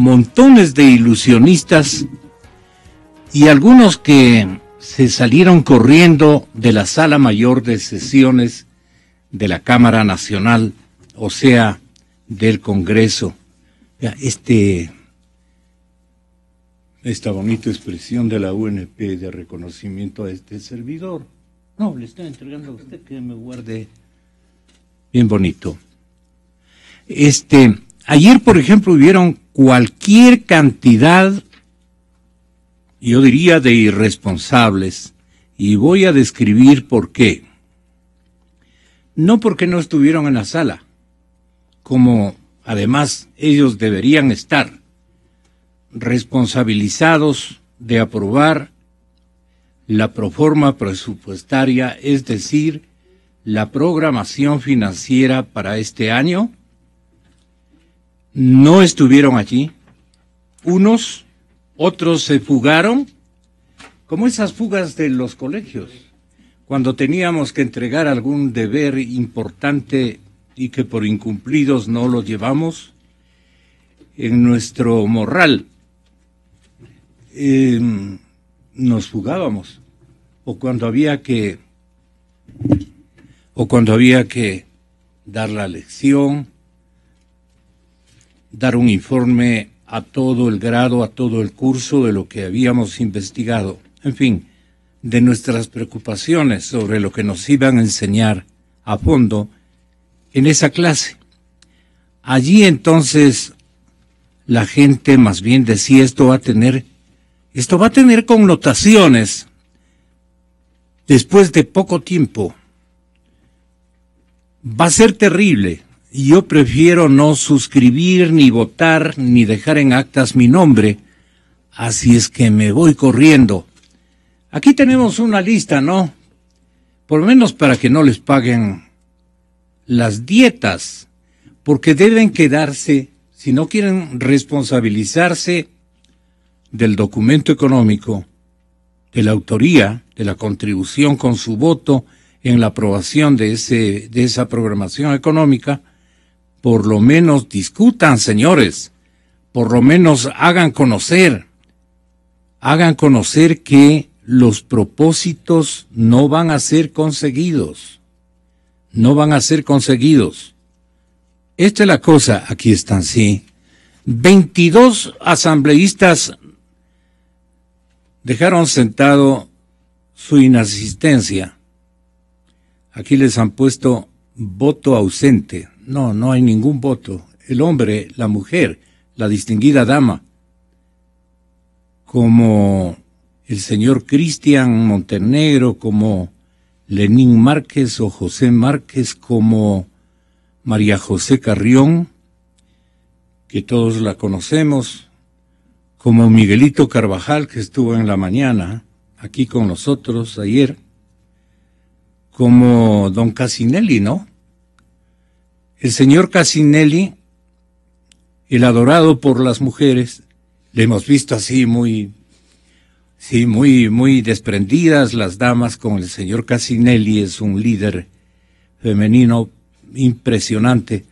montones de ilusionistas y algunos que se salieron corriendo de la sala mayor de sesiones de la Cámara Nacional, o sea, del Congreso. Este, esta bonita expresión de la UNP de reconocimiento a este servidor. No, le estoy entregando a usted que me guarde. Bien bonito. Este, ayer, por ejemplo, hubieron cualquier cantidad, yo diría, de irresponsables, y voy a describir por qué. No porque no estuvieron en la sala, como además ellos deberían estar responsabilizados de aprobar la proforma presupuestaria, es decir, la programación financiera para este año no estuvieron allí. Unos, otros se fugaron, como esas fugas de los colegios, cuando teníamos que entregar algún deber importante y que por incumplidos no lo llevamos en nuestro morral. Em, nos fugábamos o cuando había que o cuando había que dar la lección dar un informe a todo el grado, a todo el curso de lo que habíamos investigado, en fin, de nuestras preocupaciones sobre lo que nos iban a enseñar a fondo en esa clase. Allí entonces la gente más bien decía esto va a tener, esto va a tener connotaciones después de poco tiempo. Va a ser terrible yo prefiero no suscribir, ni votar, ni dejar en actas mi nombre, así es que me voy corriendo. Aquí tenemos una lista, ¿no? Por lo menos para que no les paguen las dietas, porque deben quedarse, si no quieren responsabilizarse del documento económico, de la autoría, de la contribución con su voto en la aprobación de, ese, de esa programación económica, por lo menos discutan, señores. Por lo menos hagan conocer. Hagan conocer que los propósitos no van a ser conseguidos. No van a ser conseguidos. Esta es la cosa, aquí están, sí. 22 asambleístas dejaron sentado su inasistencia. Aquí les han puesto voto ausente, no, no hay ningún voto. El hombre, la mujer, la distinguida dama, como el señor Cristian Montenegro, como Lenín Márquez o José Márquez, como María José Carrión, que todos la conocemos, como Miguelito Carvajal, que estuvo en la mañana aquí con nosotros ayer, como don Casinelli, ¿no? El señor Casinelli, el adorado por las mujeres, le hemos visto así muy, sí, muy, muy desprendidas las damas con el señor Casinelli, es un líder femenino impresionante.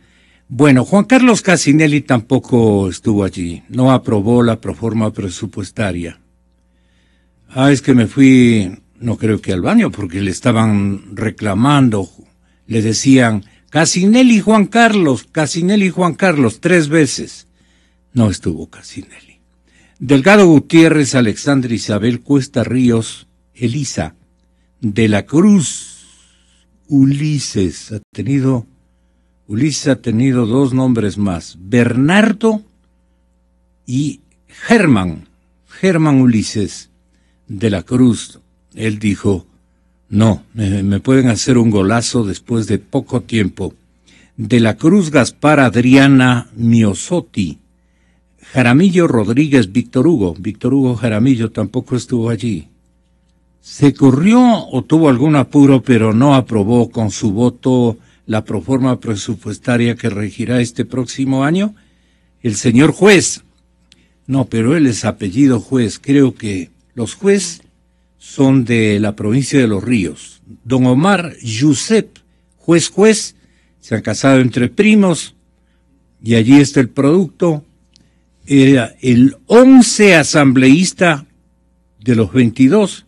Bueno, Juan Carlos Casinelli tampoco estuvo allí, no aprobó la proforma presupuestaria. Ah, es que me fui, no creo que al baño, porque le estaban reclamando, le decían, Casinelli Juan Carlos, Casinelli Juan Carlos, tres veces. No estuvo Casinelli. Delgado Gutiérrez, Alexandra Isabel Cuesta Ríos, Elisa, de la Cruz, Ulises, ha tenido, Ulises ha tenido dos nombres más, Bernardo y Germán, Germán Ulises de la Cruz. Él dijo, no, me, pueden hacer un golazo después de poco tiempo. De la Cruz Gaspar Adriana Miosotti. Jaramillo Rodríguez Víctor Hugo. Víctor Hugo Jaramillo tampoco estuvo allí. Se corrió o tuvo algún apuro, pero no aprobó con su voto la proforma presupuestaria que regirá este próximo año. El señor juez. No, pero él es apellido juez. Creo que los juez son de la provincia de Los Ríos. Don Omar Yusep, juez juez, se han casado entre primos y allí está el producto. Era el once asambleísta de los 22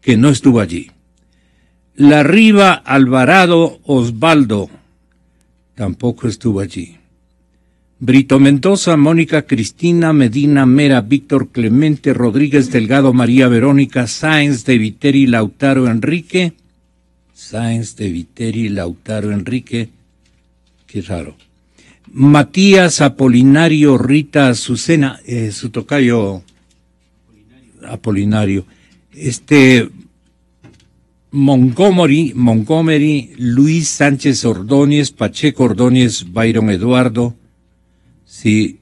que no estuvo allí. La Riva Alvarado Osvaldo tampoco estuvo allí. Brito Mendoza, Mónica Cristina, Medina Mera, Víctor Clemente, Rodríguez Delgado, María Verónica, Sáenz de Viteri, Lautaro Enrique. Sáenz de Viteri, Lautaro Enrique. Qué raro. Matías Apolinario, Rita Azucena, eh, su tocayo Apolinario. Este, Montgomery, Montgomery, Luis Sánchez Ordóñez, Pacheco Ordóñez, Byron Eduardo, Sí,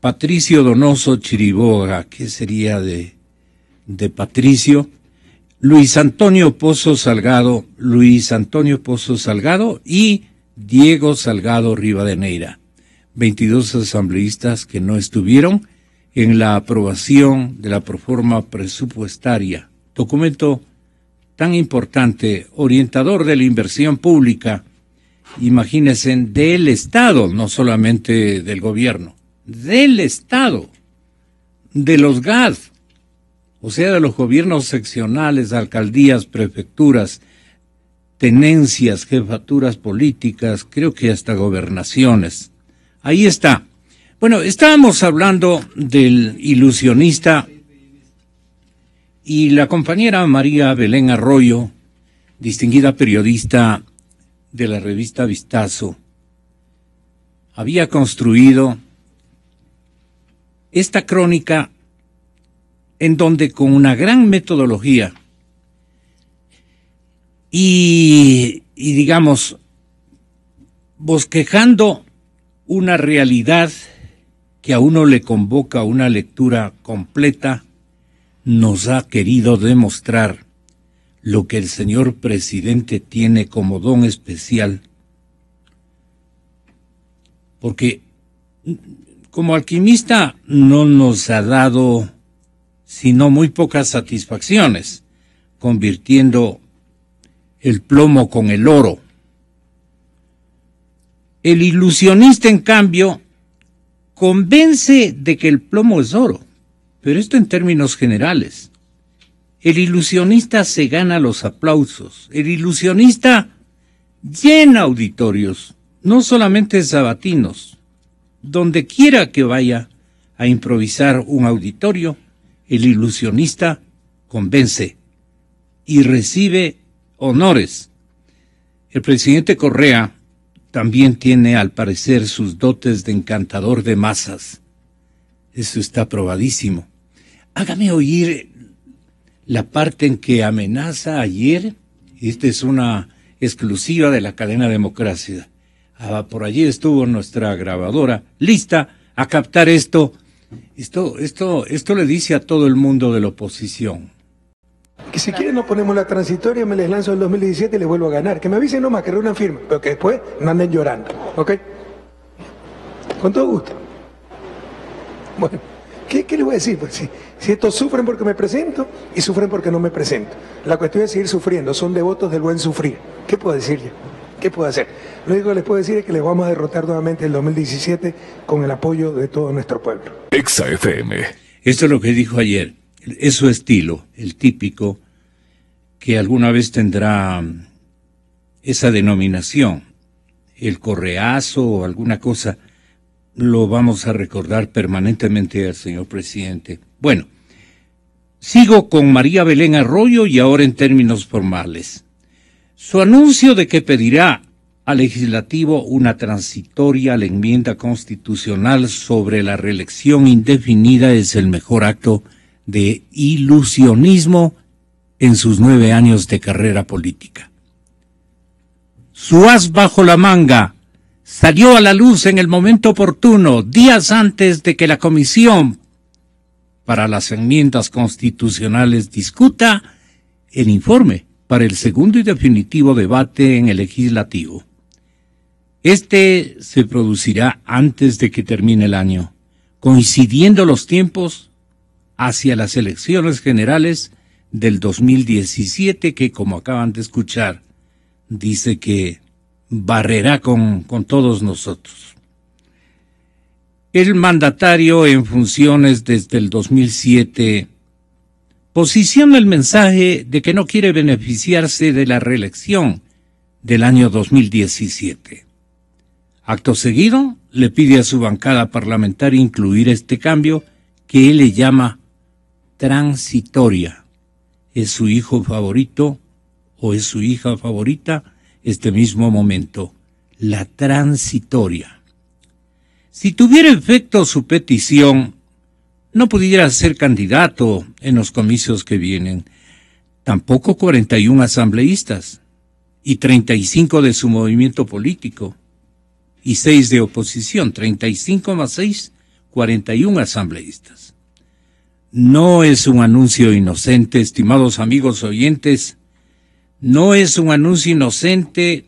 Patricio Donoso Chiriboga, ¿qué sería de, de Patricio? Luis Antonio Pozo Salgado, Luis Antonio Pozo Salgado y Diego Salgado Rivadeneira. 22 asambleístas que no estuvieron en la aprobación de la proforma presupuestaria, documento tan importante, orientador de la inversión pública imagínense, del Estado, no solamente del gobierno, del Estado, de los GAD, o sea, de los gobiernos seccionales, alcaldías, prefecturas, tenencias, jefaturas políticas, creo que hasta gobernaciones. Ahí está. Bueno, estábamos hablando del ilusionista y la compañera María Belén Arroyo, distinguida periodista de la revista Vistazo había construido esta crónica en donde con una gran metodología y, digamos, bosquejando una realidad que a uno le convoca una lectura completa, nos ha querido demostrar lo que el señor presidente tiene como don especial. Porque como alquimista no nos ha dado sino muy pocas satisfacciones, convirtiendo el plomo con el oro. El ilusionista, en cambio, convence de que el plomo es oro, pero esto en términos generales. El ilusionista se gana los aplausos. El ilusionista llena auditorios, no solamente sabatinos. Donde quiera que vaya a improvisar un auditorio, el ilusionista convence y recibe honores. El presidente Correa también tiene al parecer sus dotes de encantador de masas. Eso está probadísimo. Hágame oír la parte en que amenaza ayer, y esta es una exclusiva de la cadena democracia. Ah, por allí estuvo nuestra grabadora lista a captar esto. Esto, esto, esto le dice a todo el mundo de la oposición. Que si quieren no ponemos la transitoria, me les lanzo el 2017 y les vuelvo a ganar. Que me avisen nomás, que reúnan firma, pero que después no anden llorando. ¿Ok? Con todo gusto. Bueno, ¿qué, qué les voy a decir? Pues sí. Si estos sufren porque me presento y sufren porque no me presento. La cuestión es seguir sufriendo. Son devotos del buen sufrir. ¿Qué puedo decir yo? ¿Qué puedo hacer? Lo único que les puedo decir es que les vamos a derrotar nuevamente el 2017 con el apoyo de todo nuestro pueblo. Exa FM. Esto es lo que dijo ayer. Es su estilo, el típico, que alguna vez tendrá mm, esa denominación. El correazo o alguna cosa. Lo vamos a recordar permanentemente al señor presidente. Bueno, sigo con María Belén Arroyo y ahora en términos formales. Su anuncio de que pedirá al legislativo una transitoria a la enmienda constitucional sobre la reelección indefinida es el mejor acto de ilusionismo en sus nueve años de carrera política. Su as bajo la manga salió a la luz en el momento oportuno, días antes de que la comisión para las enmiendas constitucionales discuta el informe para el segundo y definitivo debate en el legislativo. Este se producirá antes de que termine el año, coincidiendo los tiempos hacia las elecciones generales del 2017 que, como acaban de escuchar, dice que barrerá con, con todos nosotros el mandatario en funciones desde el 2007 posiciona el mensaje de que no quiere beneficiarse de la reelección del año 2017. Acto seguido, le pide a su bancada parlamentaria incluir este cambio que él le llama transitoria. ¿Es su hijo favorito o es su hija favorita? Este mismo momento, la transitoria. Si tuviera efecto su petición, no pudiera ser candidato en los comicios que vienen, tampoco 41 asambleístas y 35 de su movimiento político y 6 de oposición, 35 más 6, 41 asambleístas. No es un anuncio inocente, estimados amigos oyentes, no es un anuncio inocente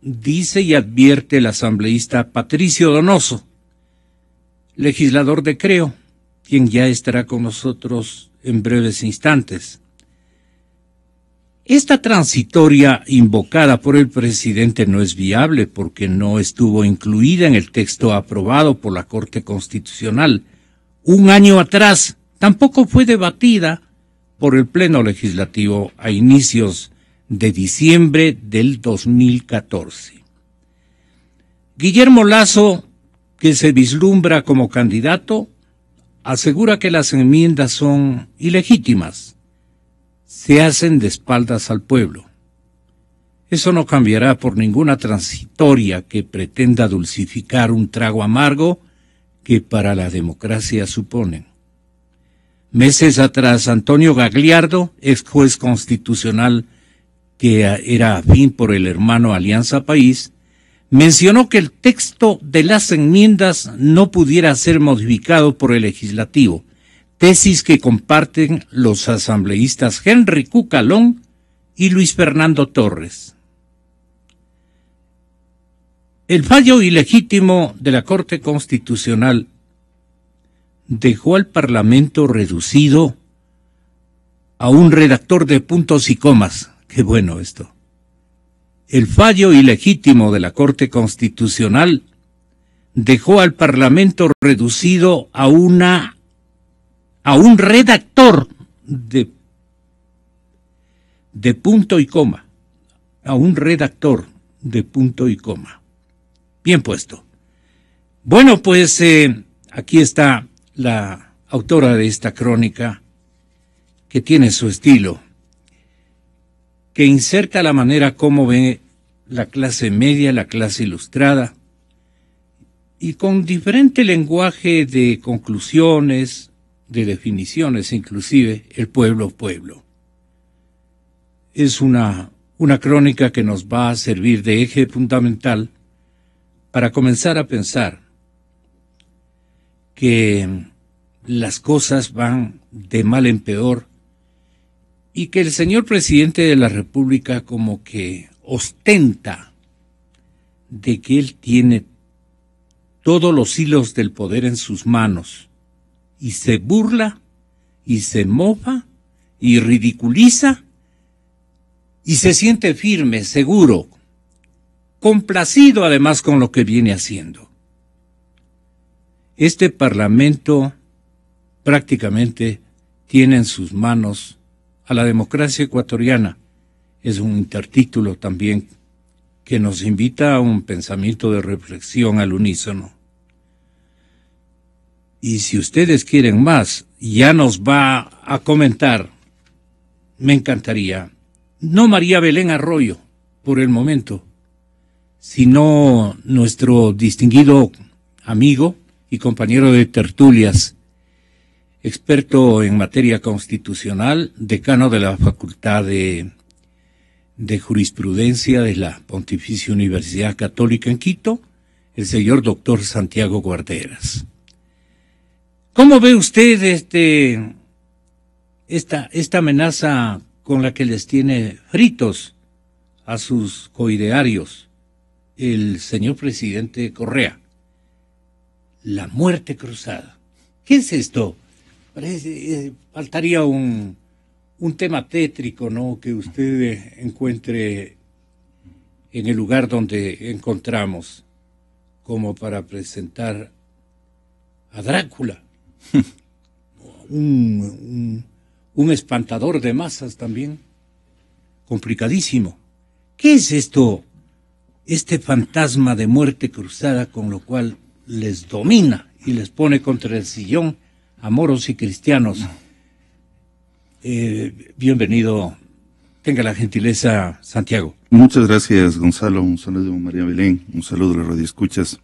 dice y advierte el asambleísta Patricio Donoso, legislador de Creo, quien ya estará con nosotros en breves instantes. Esta transitoria invocada por el presidente no es viable porque no estuvo incluida en el texto aprobado por la Corte Constitucional un año atrás. Tampoco fue debatida por el Pleno Legislativo a inicios de diciembre del 2014. Guillermo Lazo, que se vislumbra como candidato, asegura que las enmiendas son ilegítimas, se hacen de espaldas al pueblo. Eso no cambiará por ninguna transitoria que pretenda dulcificar un trago amargo que para la democracia suponen. Meses atrás, Antonio Gagliardo, ex juez constitucional, que era afín por el hermano Alianza País, mencionó que el texto de las enmiendas no pudiera ser modificado por el legislativo, tesis que comparten los asambleístas Henry Cucalón y Luis Fernando Torres. El fallo ilegítimo de la Corte Constitucional dejó al Parlamento reducido a un redactor de puntos y comas Qué bueno esto. El fallo ilegítimo de la Corte Constitucional dejó al Parlamento reducido a una a un redactor de de punto y coma, a un redactor de punto y coma. Bien puesto. Bueno, pues eh, aquí está la autora de esta crónica que tiene su estilo que inserta la manera como ve la clase media, la clase ilustrada, y con diferente lenguaje de conclusiones, de definiciones, inclusive el pueblo pueblo. Es una, una crónica que nos va a servir de eje fundamental para comenzar a pensar que las cosas van de mal en peor y que el señor presidente de la República como que ostenta de que él tiene todos los hilos del poder en sus manos y se burla y se mofa y ridiculiza y se siente firme, seguro, complacido además con lo que viene haciendo. Este Parlamento prácticamente tiene en sus manos a la democracia ecuatoriana. Es un intertítulo también que nos invita a un pensamiento de reflexión al unísono. Y si ustedes quieren más, ya nos va a comentar. Me encantaría. No María Belén Arroyo, por el momento, sino nuestro distinguido amigo y compañero de tertulias, experto en materia constitucional, decano de la Facultad de, Jurisprudencia de la Pontificia Universidad Católica en Quito, el señor doctor Santiago Guarderas. ¿Cómo ve usted este, esta, esta amenaza con la que les tiene fritos a sus coidearios el señor presidente Correa? La muerte cruzada. ¿Qué es esto? Eh, faltaría un, tema tétrico, ¿no? Que usted eh, encuentre en el lugar donde encontramos, como para presentar a Drácula, un, un, espantador de masas también, complicadísimo. ¿Qué es esto, este fantasma de muerte cruzada con lo cual les domina y les pone contra el sillón amoros y cristianos. Eh, bienvenido. Tenga la gentileza, Santiago. Muchas gracias, Gonzalo. Un saludo a María Belén. Un saludo de Radio radioescuchas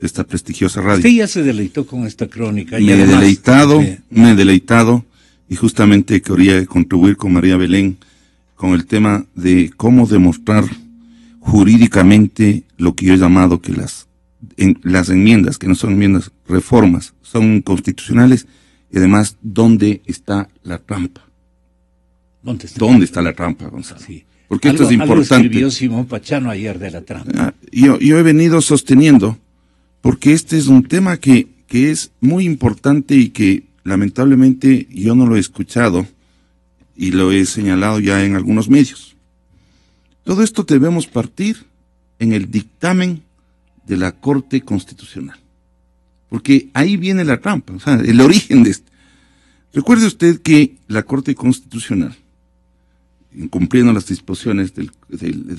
de esta prestigiosa radio. Usted ya se deleitó con esta crónica. Me deleitado, eh, me he deleitado y justamente quería contribuir con María Belén con el tema de cómo demostrar jurídicamente lo que yo he llamado que las las enmiendas, que no son enmiendas, reformas, son constitucionales, y además, ¿dónde está la trampa? ¿Dónde está, la trampa, Gonzalo? Porque esto es importante. Pachano ayer de la trampa. Ah, yo, yo, he venido sosteniendo, porque este es un tema que, que es muy importante y que lamentablemente yo no lo he escuchado y lo he señalado ya en algunos medios. Todo esto debemos partir en el dictamen de la Corte Constitucional. Porque ahí viene la trampa, o sea, el origen de esto. Recuerde usted que la Corte Constitucional, cumpliendo las disposiciones de,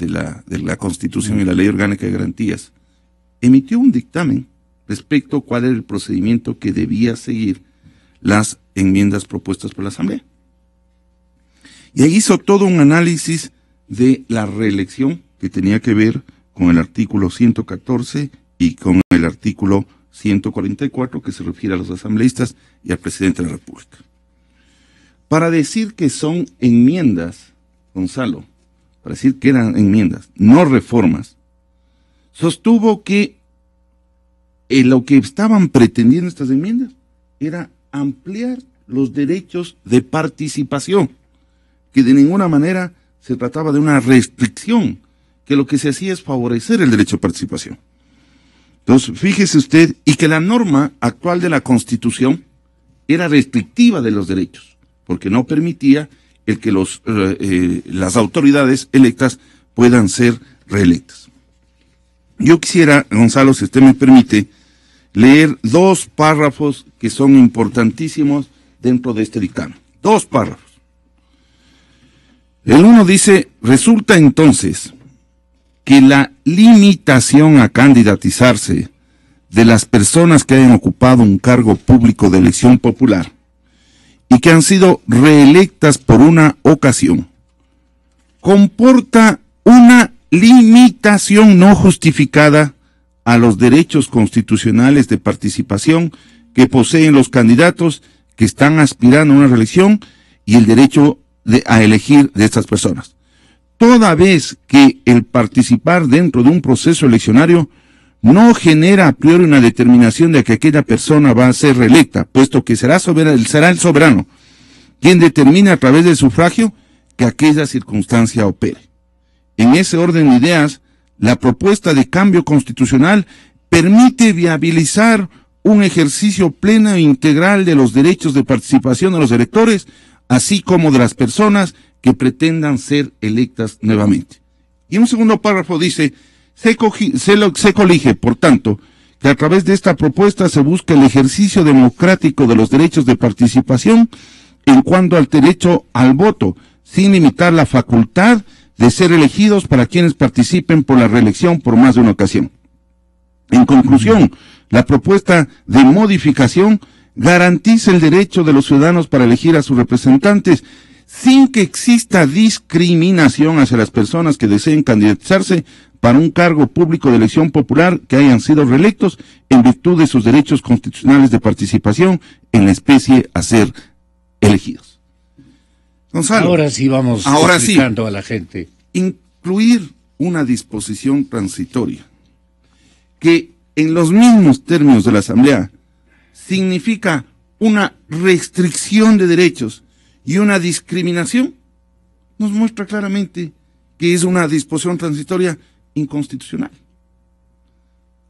la, de la Constitución y la Ley Orgánica de Garantías, emitió un dictamen respecto a cuál era el procedimiento que debía seguir las enmiendas propuestas por la Asamblea. Y ahí hizo todo un análisis de la reelección que tenía que ver con el artículo 114 y con el artículo 144 que se refiere a los asambleístas y al presidente de la República. Para decir que son enmiendas, Gonzalo, para decir que eran enmiendas, no reformas, sostuvo que eh, lo que estaban pretendiendo estas enmiendas era ampliar los derechos de participación, que de ninguna manera se trataba de una restricción que lo que se hacía es favorecer el derecho a participación. Entonces, fíjese usted, y que la norma actual de la Constitución era restrictiva de los derechos, porque no permitía el que los, eh, eh, las autoridades electas puedan ser reelectas. Yo quisiera, Gonzalo, si usted me permite, leer dos párrafos que son importantísimos dentro de este dictamen. Dos párrafos. El uno dice, resulta entonces que la limitación a candidatizarse de las personas que hayan ocupado un cargo público de elección popular y que han sido reelectas por una ocasión comporta una limitación no justificada a los derechos constitucionales de participación que poseen los candidatos que están aspirando a una reelección y el derecho de, a elegir de estas personas toda vez que el participar dentro de un proceso eleccionario no genera a priori una determinación de que aquella persona va a ser reelecta, puesto que será, será el soberano quien determina a través del sufragio que aquella circunstancia opere. En ese orden de ideas, la propuesta de cambio constitucional permite viabilizar un ejercicio pleno e integral de los derechos de participación de los electores, así como de las personas que pretendan ser electas nuevamente. Y un segundo párrafo dice, se, se colige, por tanto, que a través de esta propuesta se busca el ejercicio democrático de los derechos de participación en cuanto al derecho al voto, sin limitar la facultad de ser elegidos para quienes participen por la reelección por más de una ocasión. En conclusión, la propuesta de modificación garantiza el derecho de los ciudadanos para elegir a sus representantes sin que exista discriminación hacia las personas que deseen candidatizarse para un cargo público de elección popular que hayan sido reelectos en virtud de sus derechos constitucionales de participación en la especie a ser elegidos. Gonzalo. Ahora sí vamos explicando a la gente. Incluir una disposición transitoria que en los mismos términos de la Asamblea significa una restricción de derechos y una discriminación, nos muestra claramente que es una disposición transitoria inconstitucional.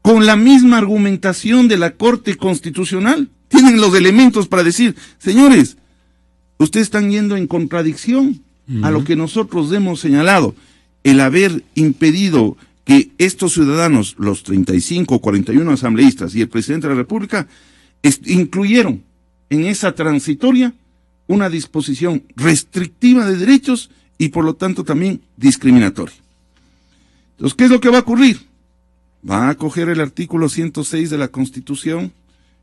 Con la misma argumentación de la Corte Constitucional, tienen los elementos para decir, señores, ustedes están yendo en contradicción a lo que nosotros hemos señalado. El haber impedido que estos ciudadanos, los 35, o 41 asambleístas y el presidente de la República, incluyeron en esa transitoria una disposición restrictiva de derechos y por lo tanto también discriminatoria. Entonces, ¿qué es lo que va a ocurrir? Va a coger el artículo 106 de la Constitución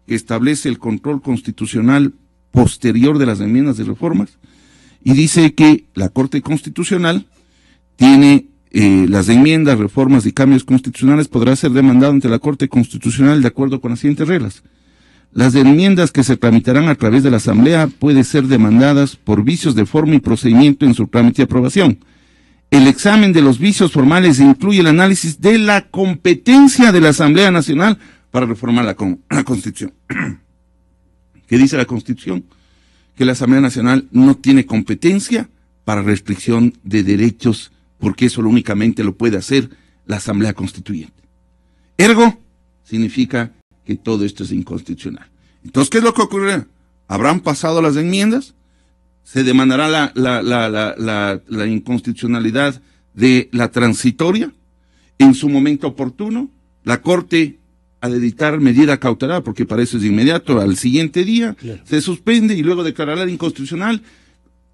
que establece el control constitucional posterior de las enmiendas de reformas y dice que la Corte Constitucional tiene eh, las enmiendas, reformas y cambios constitucionales podrá ser demandado ante la Corte Constitucional de acuerdo con las siguientes reglas. Las enmiendas que se tramitarán a través de la Asamblea pueden ser demandadas por vicios de forma y procedimiento en su trámite y aprobación. El examen de los vicios formales incluye el análisis de la competencia de la Asamblea Nacional para reformar la, la Constitución. ¿Qué dice la Constitución? Que la Asamblea Nacional no tiene competencia para restricción de derechos, porque eso únicamente lo puede hacer la Asamblea Constituyente. Ergo, significa que todo esto es inconstitucional. Entonces, ¿qué es lo que ocurrirá? ¿Habrán pasado las enmiendas? ¿Se demandará la, inconstitucionalidad de la transitoria? En su momento oportuno, la Corte a editar medida cautelar, porque para eso es inmediato, al siguiente día se suspende y luego declarará inconstitucional.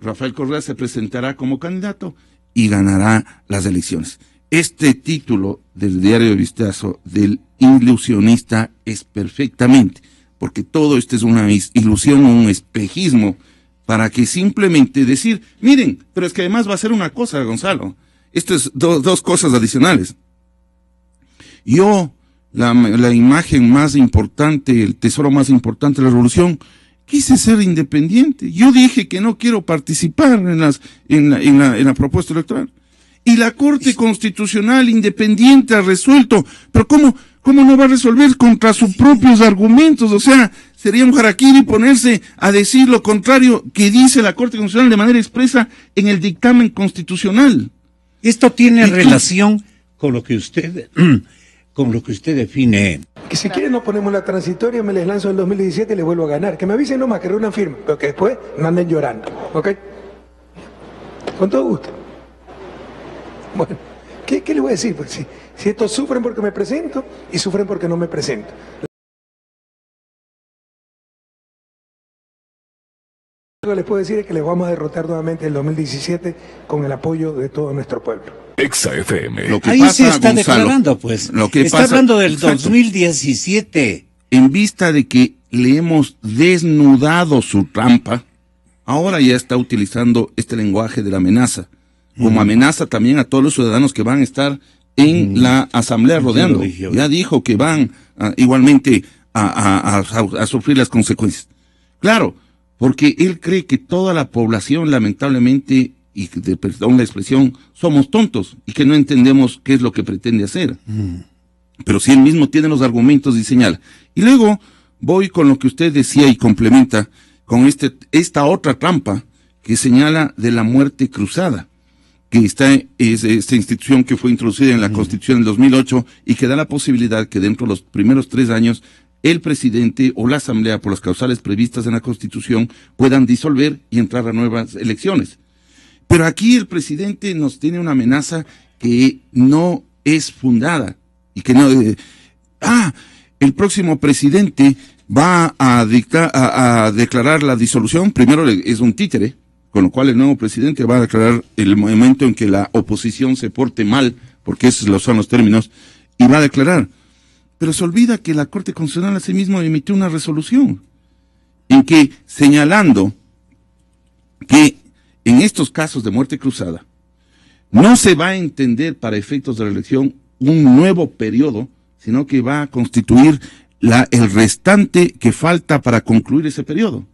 Rafael Correa se presentará como candidato y ganará las elecciones. Este título del diario de Vistazo del ilusionista es perfectamente, porque todo esto es una ilusión o un espejismo para que simplemente decir, miren, pero es que además va a ser una cosa, Gonzalo. Esto es dos cosas adicionales. Yo, la, imagen más importante, el tesoro más importante de la revolución, quise ser independiente. Yo dije que no quiero participar en, en, la, en la propuesta electoral y la Corte Constitucional Independiente ha resuelto. Pero ¿cómo, cómo no va a resolver contra sus propios argumentos? O sea, sería un harakiri ponerse a decir lo contrario que dice la Corte Constitucional de manera expresa en el dictamen constitucional. Esto tiene relación con lo que usted con lo que usted define. Que si quieren no ponemos la transitoria, me les lanzo el 2017 y les vuelvo a ganar. Que me avisen nomás, que una firma, pero que después manden llorando. ¿Ok? Con todo gusto. Bueno, ¿qué, le voy a decir? Pues si, si estos sufren porque me presento y sufren porque no me presento. Lo que les puedo decir es que les vamos a derrotar nuevamente en el 2017 con el apoyo de todo nuestro pueblo. Exa FM. Ahí se está declarando, pues. Lo que está hablando del 2017. En vista de que le hemos desnudado su trampa, ahora ya está utilizando este lenguaje de la amenaza como amenaza también a todos los ciudadanos que van a estar en la asamblea rodeando. Ya dijo que van ah, igualmente a, sufrir las consecuencias. Claro, porque él cree que toda la población, lamentablemente, y de, perdón la expresión, somos tontos y que no entendemos qué es lo que pretende hacer. Pero si él mismo tiene los argumentos y señala. Y luego voy con lo que usted decía y complementa con este, esta otra trampa que señala de la muerte cruzada que está, es esta institución que fue introducida en la Constitución en 2008 y que da la posibilidad que dentro de los primeros tres años el presidente o la asamblea, por las causales previstas en la Constitución, puedan disolver y entrar a nuevas elecciones. Pero aquí el presidente nos tiene una amenaza que no es fundada y que no... Eh, ah, el próximo presidente va a, dictar, a declarar la disolución, primero es un títere, con lo cual el nuevo presidente va a declarar el momento en que la oposición se porte mal, porque esos son los términos, y va a declarar. Pero se olvida que la Corte Constitucional asimismo emitió una resolución en que señalando que en estos casos de muerte cruzada no se va a entender para efectos de la elección un nuevo periodo, sino que va a constituir la, el restante que falta para concluir ese periodo.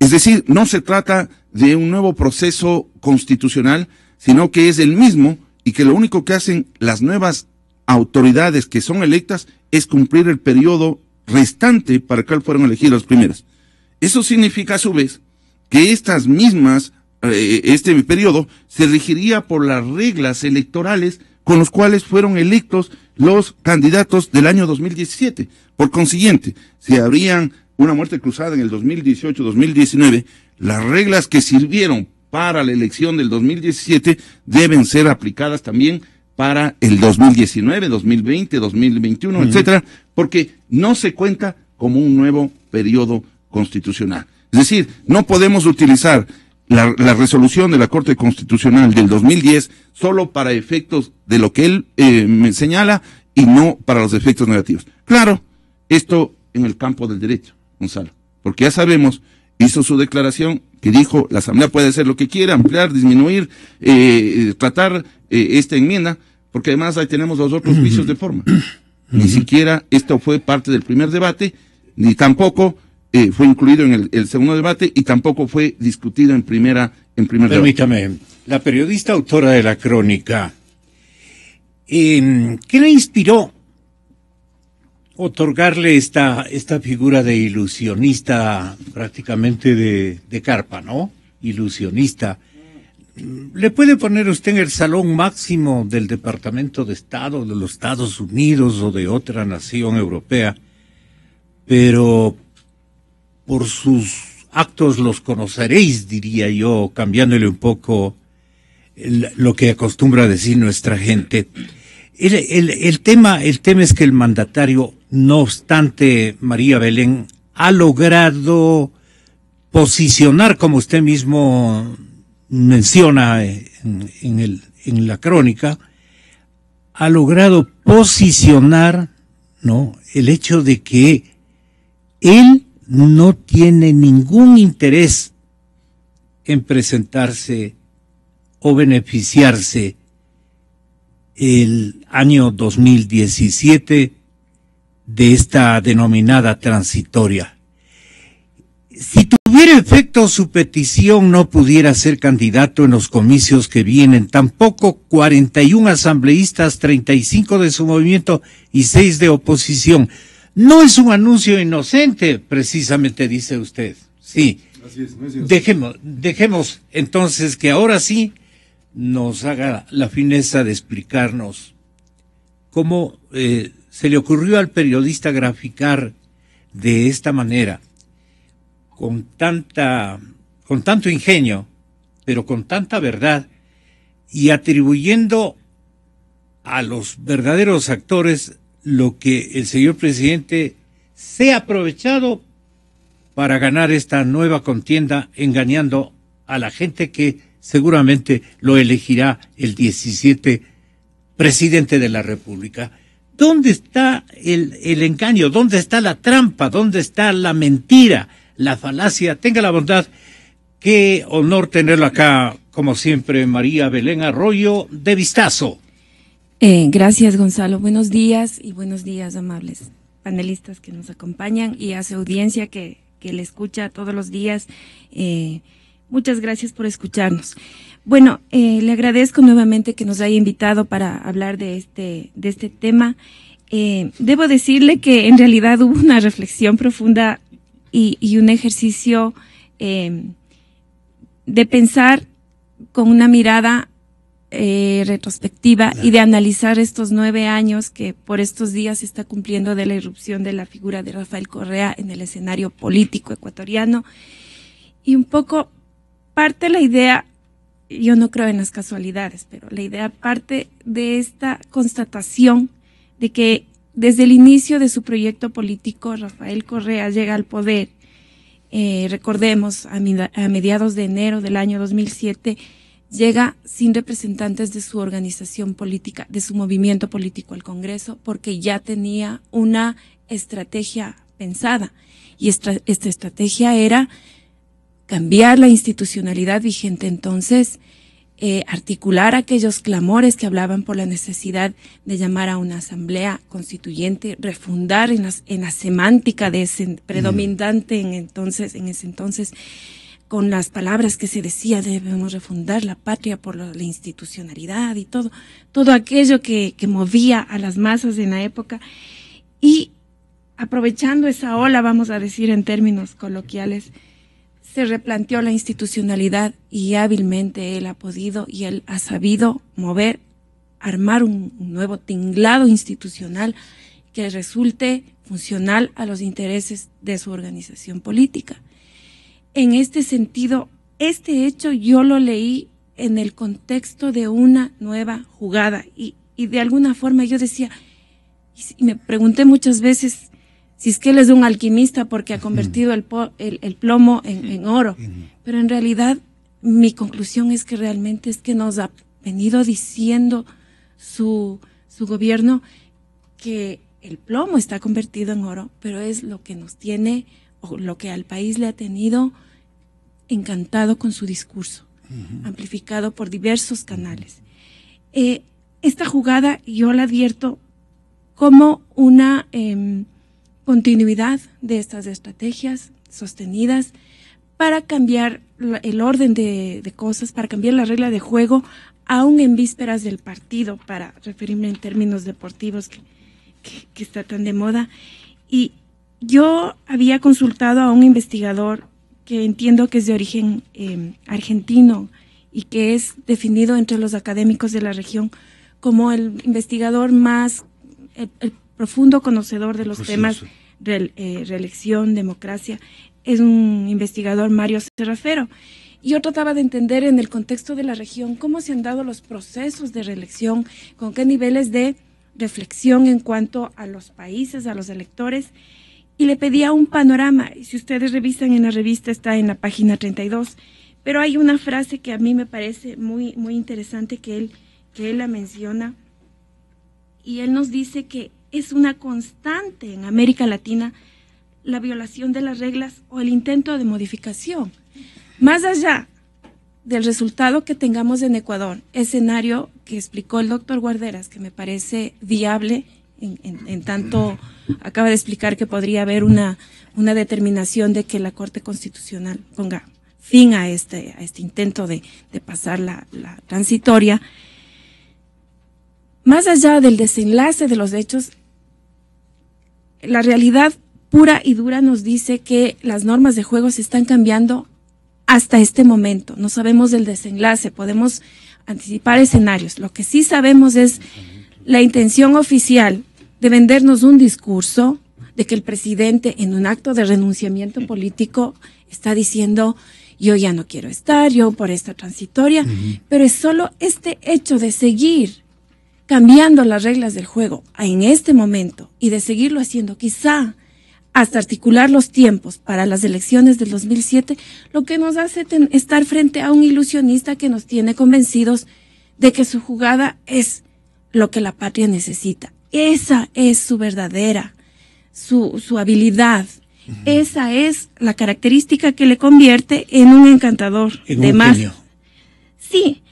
Es decir, no se trata de un nuevo proceso constitucional, sino que es el mismo y que lo único que hacen las nuevas autoridades que son electas es cumplir el periodo restante para el cual fueron elegidas las primeras. Eso significa a su vez que estas mismas, eh, este periodo, se regiría por las reglas electorales con los cuales fueron electos los candidatos del año 2017. Por consiguiente, se habrían una muerte cruzada en el 2018-2019, las reglas que sirvieron para la elección del 2017 deben ser aplicadas también para el 2019, 2020, 2021, etcétera, porque no se cuenta como un nuevo periodo constitucional. Es decir, no podemos utilizar la, resolución de la Corte Constitucional del 2010 solo para efectos de lo que él eh, me señala y no para los efectos negativos. Claro, esto en el campo del derecho. Porque ya sabemos, hizo su declaración que dijo, la Asamblea puede hacer lo que quiera, ampliar, disminuir, eh, tratar eh, esta enmienda, porque además ahí tenemos los otros vicios de forma. Ni siquiera esto fue parte del primer debate, ni tampoco eh, fue incluido en el, segundo debate y tampoco fue discutido en primera en Permítame, la periodista autora de la crónica, em, ¿qué le inspiró otorgarle esta, esta figura de ilusionista prácticamente de, carpa, ¿no? Ilusionista. ¿Le puede poner usted en el salón máximo del Departamento de Estado de los Estados Unidos o de otra nación europea? Pero por sus actos los conoceréis, diría yo, cambiándole un poco lo que acostumbra decir nuestra gente. El, tema, el tema es que el mandatario no obstante, María Belén ha logrado posicionar, como usted mismo menciona en, la crónica, ha logrado posicionar ¿no? el hecho de que él no tiene ningún interés en presentarse o beneficiarse el año 2017 de esta denominada transitoria. Si tuviera efecto su petición, no pudiera ser candidato en los comicios que vienen. Tampoco 41 asambleístas, 35 de su movimiento y 6 de oposición. No es un anuncio inocente, precisamente dice usted. Sí. dejemos, dejemos entonces que ahora sí nos haga la fineza de explicarnos cómo eh, se le ocurrió al periodista graficar de esta manera, con tanta, con tanto ingenio, pero con tanta verdad, y atribuyendo a los verdaderos actores lo que el señor presidente se ha aprovechado para ganar esta nueva contienda, engañando a la gente que seguramente lo elegirá el 17 presidente de la República. ¿Dónde está el, engaño? ¿Dónde está la trampa? ¿Dónde está la mentira? La falacia. Tenga la bondad. Qué honor tenerla acá, como siempre, María Belén Arroyo de Vistazo. Eh, gracias, Gonzalo. Buenos días y buenos días, amables panelistas que nos acompañan y a su audiencia que, que le escucha todos los días. Eh, muchas gracias por escucharnos. Bueno, eh, le agradezco nuevamente que nos haya invitado para hablar de este, de este tema. Eh, debo decirle que en realidad hubo una reflexión profunda y, un ejercicio eh, de pensar con una mirada retrospectiva y de analizar estos nueve años que por estos días se está cumpliendo de la irrupción de la figura de Rafael Correa en el escenario político ecuatoriano. Y un poco parte la idea yo no creo en las casualidades, pero la idea parte de esta constatación de que desde el inicio de su proyecto político, Rafael Correa llega al poder. Eh, recordemos, a, mediados de enero del año 2007, llega sin representantes de su organización política, de su movimiento político al Congreso, porque ya tenía una estrategia pensada. Y esta, esta estrategia era cambiar la institucionalidad vigente entonces, eh, articular aquellos clamores que hablaban por la necesidad de llamar a una asamblea constituyente, refundar en, en la semántica de ese predominante en entonces, en ese entonces, con las palabras que se decía, debemos refundar la patria por la, institucionalidad y todo, todo aquello que, que movía a las masas en la época. Y aprovechando esa ola, vamos a decir en términos coloquiales, se replanteó la institucionalidad y hábilmente él ha podido y él ha sabido mover, armar un nuevo tinglado institucional que resulte funcional a los intereses de su organización política. En este sentido, este hecho yo lo leí en el contexto de una nueva jugada y, y de alguna forma yo decía, y me pregunté muchas veces si es que él es un alquimista porque ha convertido el, plomo en, oro. Pero en realidad mi conclusión es que realmente es que nos ha venido diciendo su, gobierno que el plomo está convertido en oro, pero es lo que nos tiene o lo que al país le ha tenido encantado con su discurso, amplificado por diversos canales. Eh, esta jugada yo la advierto como una... Em, continuidad de estas estrategias sostenidas para cambiar el orden de, cosas, para cambiar la regla de juego, aún en vísperas del partido, para referirme en términos deportivos que, que, está tan de moda. Y yo había consultado a un investigador que entiendo que es de origen em, argentino y que es definido entre los académicos de la región como el investigador más, profundo conocedor de los temas de eh, reelección, democracia, es un investigador Mario Serrafero. Yo trataba de entender en el contexto de la región cómo se han dado los procesos de reelección, con qué niveles de reflexión en cuanto a los países, a los electores, y le pedía un panorama. si ustedes revisan en la revista está en la página 32, pero hay una frase que a mí me parece muy, muy interesante que él, que él la menciona, y él nos dice que es una constante en América Latina la violación de las reglas o el intento de modificación. Más allá del resultado que tengamos en Ecuador, escenario que explicó el doctor Guarderas, que me parece viable, en, tanto acaba de explicar que podría haber una, una, determinación de que la Corte Constitucional ponga fin a este, este intento de, pasar la, la transitoria. Más allá del desenlace de los hechos, la realidad pura y dura nos dice que las normas de juego se están cambiando hasta este momento. No sabemos del desenlace, podemos anticipar escenarios. Lo que sí sabemos es la intención oficial de vendernos un discurso de que el presidente en un acto de renunciamiento político está diciendo yo ya no quiero estar, yo por esta transitoria, pero es solo este hecho de seguir cambiando las reglas del juego en este momento y de seguirlo haciendo, quizá hasta articular los tiempos para las elecciones del 2007, lo que nos hace estar frente a un ilusionista que nos tiene convencidos de que su jugada es lo que la patria necesita. Esa es su verdadera, su, habilidad. Esa es la característica que le convierte en un encantador de más. Sí.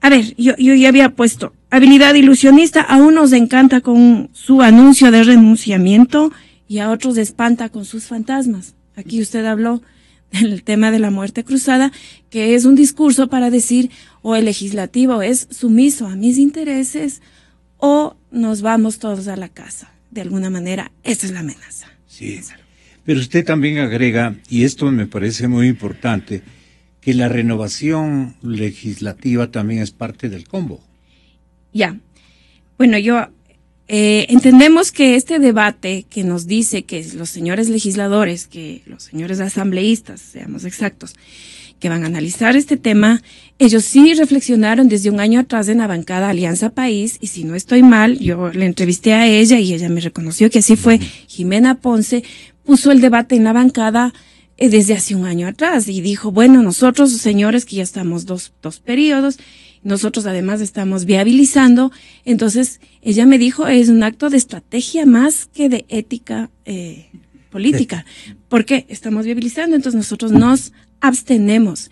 A ver, yo, yo ya había puesto Habilidad ilusionista a unos encanta con su anuncio de renunciamiento y a otros espanta con sus fantasmas. Aquí usted habló del tema de la muerte cruzada, que es un discurso para decir o el legislativo es sumiso a mis intereses o nos vamos todos a la casa. De alguna manera, esa es la amenaza. Sí. Pero usted también agrega, y esto me parece muy importante, que la renovación legislativa también es parte del combo. Ya. Bueno, yo eh, entendemos que este debate que nos dice que los señores legisladores, que los señores asambleístas, seamos exactos, que van a analizar este tema, ellos sí reflexionaron desde un año atrás en la bancada Alianza País, y si no estoy mal, yo le entrevisté a ella y ella me reconoció que así fue, Jimena Ponce puso el debate en la bancada eh, desde hace un año atrás y dijo, bueno, nosotros señores que ya estamos dos, dos periodos, nosotros además estamos viabilizando. Entonces, ella me dijo, es un acto de estrategia más que de ética eh, política, porque estamos viabilizando, entonces nosotros nos abstenemos.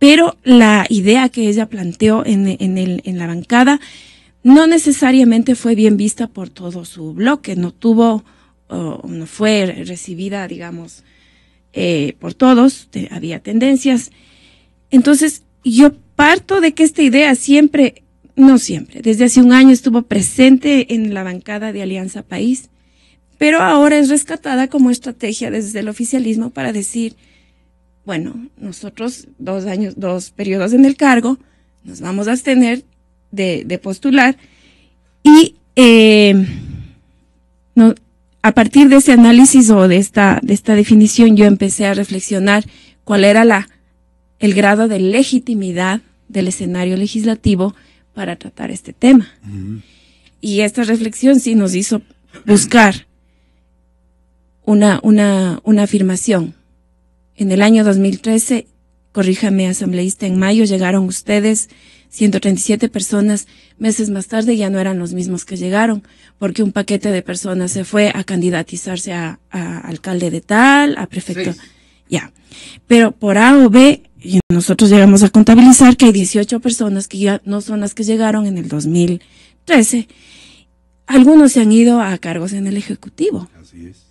Pero la idea que ella planteó en, la bancada no necesariamente fue bien vista por todo su bloque, no tuvo no fue recibida, digamos, eh, por todos, había tendencias. Entonces, yo Parto de que esta idea siempre, no siempre, desde hace un año estuvo presente en la bancada de Alianza País, pero ahora es rescatada como estrategia desde el oficialismo para decir, bueno, nosotros dos años, dos periodos en el cargo, nos vamos a abstener de, postular y eh, a partir de ese análisis o de esta, de esta definición yo empecé a reflexionar cuál era la, el grado de legitimidad del escenario legislativo para tratar este tema. Y esta reflexión sí nos hizo buscar una, una, afirmación. En el año 2013, corríjame asambleísta, en mayo llegaron ustedes 137 personas, meses más tarde ya no eran los mismos que llegaron, porque un paquete de personas se fue a candidatizarse a, alcalde de tal, a prefecto. Ya. Pero por A o B y nosotros llegamos a contabilizar que hay 18 personas que ya no son las que llegaron en el 2013. Algunos se han ido a cargos en el Ejecutivo. Así es.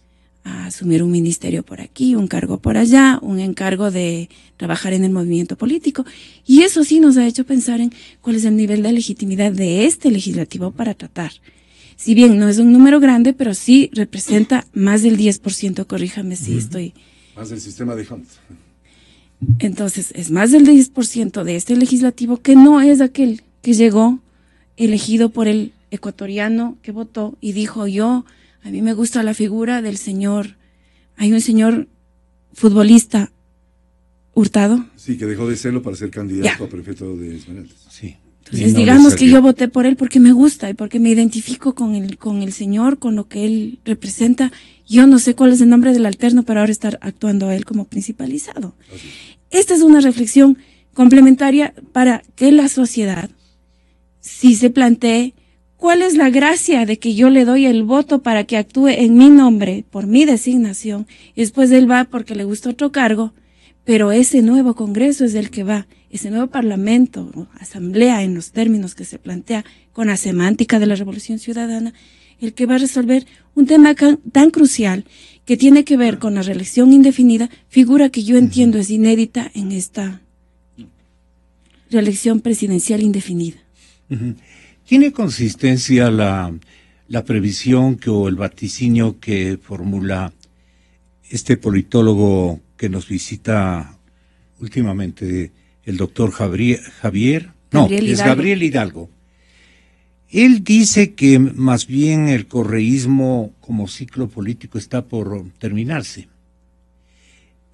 A asumir un ministerio por aquí, un cargo por allá, un encargo de trabajar en el movimiento político. Y eso sí nos ha hecho pensar en cuál es el nivel de legitimidad de este legislativo para tratar. Si bien no es un número grande, pero sí representa más del 10%, corríjame si estoy. Más del sistema de Hunt. Entonces, es más del 10% de este legislativo que no es aquel que llegó elegido por el ecuatoriano que votó y dijo yo, a mí me gusta la figura del señor, hay un señor futbolista Hurtado. Sí, que dejó de serlo para ser candidato a prefecto de Esmeraldas. Entonces, digamos que yo voté por él porque me gusta y porque me identifico con el, con el Señor, con lo que él representa. Yo no sé cuál es el nombre del alterno, pero ahora está actuando a él como principalizado. Ah, Esta es una reflexión complementaria para que la sociedad, si se plantee, ¿cuál es la gracia de que yo le doy el voto para que actúe en mi nombre, por mi designación? Y después él va porque le gusta otro cargo, pero ese nuevo Congreso es el que va ese nuevo Parlamento, Asamblea en los términos que se plantea con la semántica de la Revolución Ciudadana, el que va a resolver un tema tan crucial que tiene que ver con la reelección indefinida, figura que yo entiendo es inédita en esta reelección presidencial indefinida. ¿Tiene consistencia la, la previsión que, o el vaticinio que formula este politólogo que nos visita últimamente? el doctor Javier, no, es Gabriel Hidalgo. Él dice que más bien el correísmo como ciclo político está por terminarse.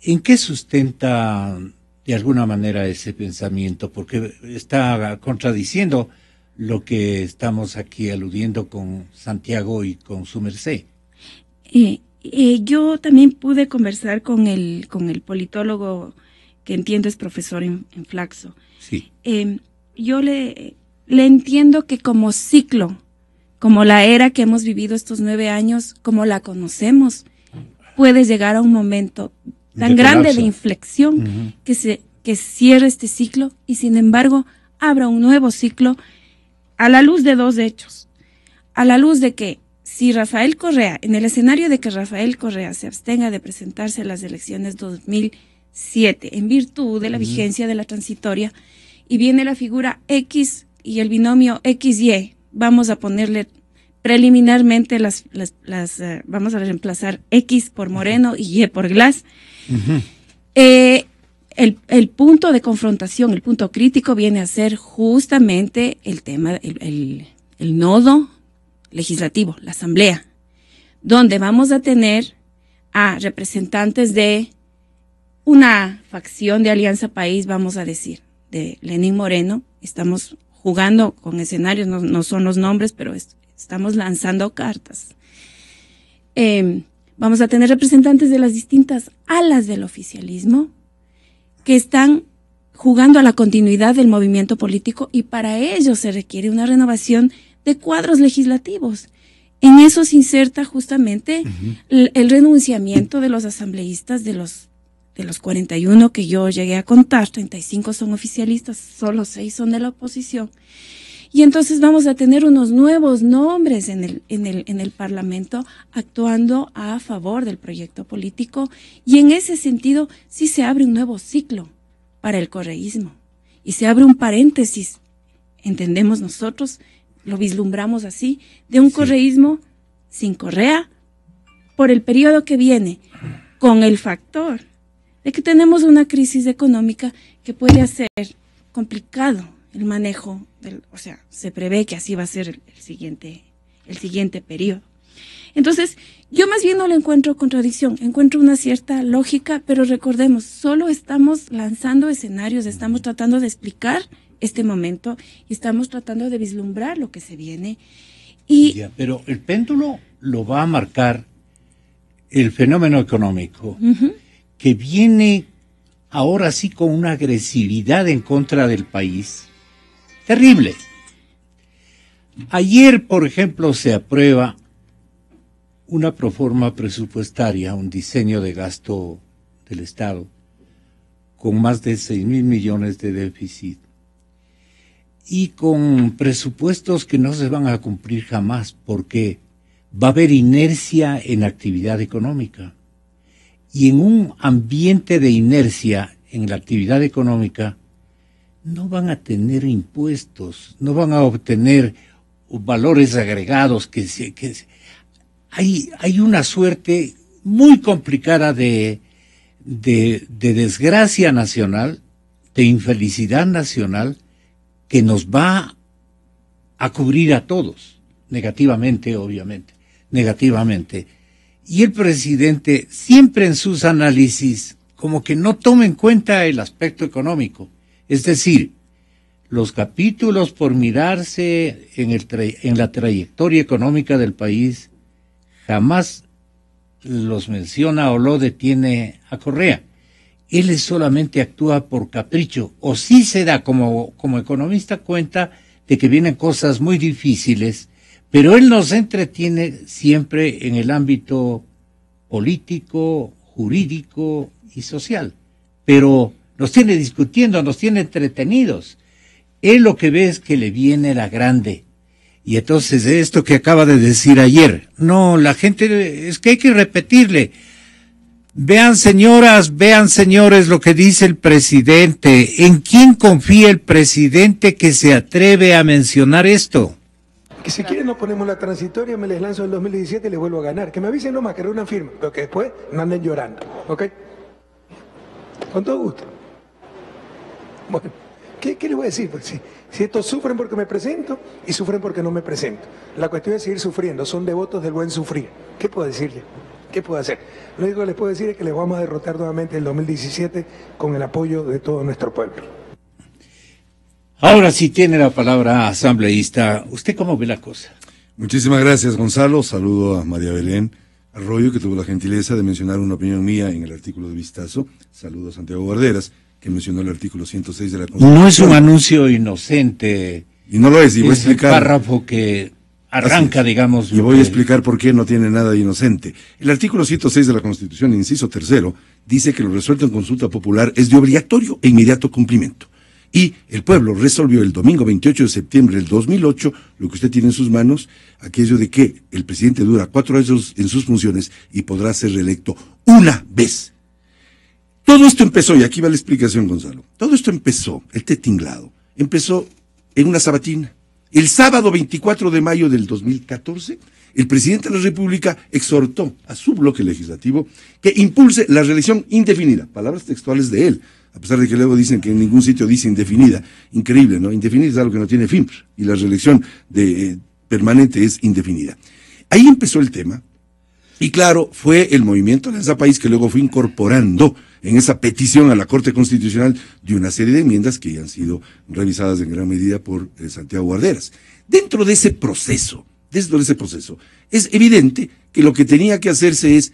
¿En qué sustenta de alguna manera ese pensamiento? Porque está contradiciendo lo que estamos aquí aludiendo con Santiago y con su merced. Eh, eh, yo también pude conversar con el, con el politólogo que entiendo es profesor en, Flaxo. Sí. Em, yo le, entiendo que como ciclo, como la era que hemos vivido estos nueve años, como la conocemos, puede llegar a un momento tan grande de inflexión que se cierre este ciclo y sin embargo abra un nuevo ciclo a la luz de dos hechos. A la luz de que si Rafael Correa, en el escenario de que Rafael Correa se abstenga de presentarse a las elecciones 2020, 7, en virtud de la vigencia de la transitoria, y viene la figura X y el binomio XY. Vamos a ponerle preliminarmente las, las, eh, vamos a reemplazar X por Moreno y Y por Glass. Eh, el, punto de confrontación, el punto crítico viene a ser justamente el tema, el nodo legislativo, la asamblea, donde vamos a tener a representantes de una facción de Alianza País, vamos a decir, de Lenín Moreno. Estamos jugando con escenarios, no, son los nombres, pero estamos lanzando cartas. Em, vamos a tener representantes de las distintas alas del oficialismo que están jugando a la continuidad del movimiento político y para ello se requiere una renovación de cuadros legislativos. En eso se inserta justamente el, renunciamiento de los asambleístas de los de los 41 que yo llegué a contar, 35 son oficialistas, solo 6 son de la oposición. Y entonces vamos a tener unos nuevos nombres en el, en el, Parlamento actuando a favor del proyecto político. Y en ese sentido, sí se abre un nuevo ciclo para el correísmo. Y se abre un paréntesis, entendemos nosotros, lo vislumbramos así, de un correísmo sin correa por el periodo que viene, con el factor de que tenemos una crisis económica que puede hacer complicado el manejo, del, o sea, se prevé que así va a ser el, siguiente, el siguiente periodo. Entonces, yo más bien no le encuentro contradicción, encuentro una cierta lógica, pero recordemos, solo estamos lanzando escenarios, estamos tratando de explicar este momento y estamos tratando de vislumbrar lo que se viene. Y pero el péndulo lo va a marcar el fenómeno económico que viene ahora sí con una agresividad en contra del país terrible. Ayer, por ejemplo, se aprueba una proforma presupuestaria, un diseño de gasto del Estado, con más de 6 mil millones de déficit y con presupuestos que no se van a cumplir jamás porque va a haber inercia en actividad económica. Y en un ambiente de inercia en la actividad económica, no van a tener impuestos, no van a obtener valores agregados que, que hay, hay una suerte muy complicada de, de, desgracia nacional, de infelicidad nacional, que nos va a cubrir a todos, negativamente, obviamente, negativamente. Y el presidente siempre en sus análisis como que no toma en cuenta el aspecto económico. Es decir, los capítulos por mirarse en, el en la trayectoria económica del país jamás los menciona o lo detiene a Correa. Él solamente actúa por capricho o sí se da como, como economista cuenta de que vienen cosas muy difíciles pero él nos entretiene siempre en el ámbito político, jurídico y social. Pero nos tiene discutiendo, nos tiene entretenidos. Él lo que ve es que le viene la grande. Y entonces esto que acaba de decir ayer, no, la gente, es que hay que repetirle. Vean señoras, vean señores lo que dice el presidente. ¿En quién confía el presidente que se atreve a mencionar esto? Y si quieren nos ponemos la transitoria, me les lanzo el 2017 y les vuelvo a ganar. Que me avisen nomás, que una firma, pero que después no anden llorando, ¿ok? Con todo gusto. Bueno, ¿qué, les voy a decir? si, si estos sufren porque me presento y sufren porque no me presento. La cuestión es seguir sufriendo, son devotos del buen sufrir. ¿Qué puedo decirles? ¿Qué puedo hacer? Lo único que les puedo decir es que les vamos a derrotar nuevamente el 2017 con el apoyo de todo nuestro pueblo. Ahora sí tiene la palabra asambleísta. ¿Usted cómo ve la cosa? Muchísimas gracias, Gonzalo. Saludo a María Belén Arroyo, que tuvo la gentileza de mencionar una opinión mía en el artículo de vistazo. Saludo a Santiago Barderas, que mencionó el artículo 106 de la Constitución. No es un anuncio inocente. Y no lo es, y voy a explicar. El párrafo que arranca, digamos. Y voy a explicar por qué no tiene nada de inocente. El artículo 106 de la Constitución, inciso tercero, dice que lo resuelto en consulta popular es de obligatorio e inmediato cumplimiento. Y el pueblo resolvió el domingo 28 de septiembre del 2008, lo que usted tiene en sus manos, aquello de que el presidente dura cuatro años en sus funciones y podrá ser reelecto una vez. Todo esto empezó, y aquí va la explicación, Gonzalo. Todo esto empezó, este tinglado, empezó en una sabatina. El sábado 24 de mayo del 2014, el presidente de la República exhortó a su bloque legislativo que impulse la reelección indefinida, palabras textuales de él, a pesar de que luego dicen que en ningún sitio dice indefinida. Increíble, ¿no? Indefinida es algo que no tiene fin, pues, y la reelección de, eh, permanente es indefinida. Ahí empezó el tema, y claro, fue el movimiento ese País que luego fue incorporando en esa petición a la Corte Constitucional de una serie de enmiendas que ya han sido revisadas en gran medida por eh, Santiago Guarderas. Dentro de ese proceso, dentro de ese proceso, es evidente que lo que tenía que hacerse es,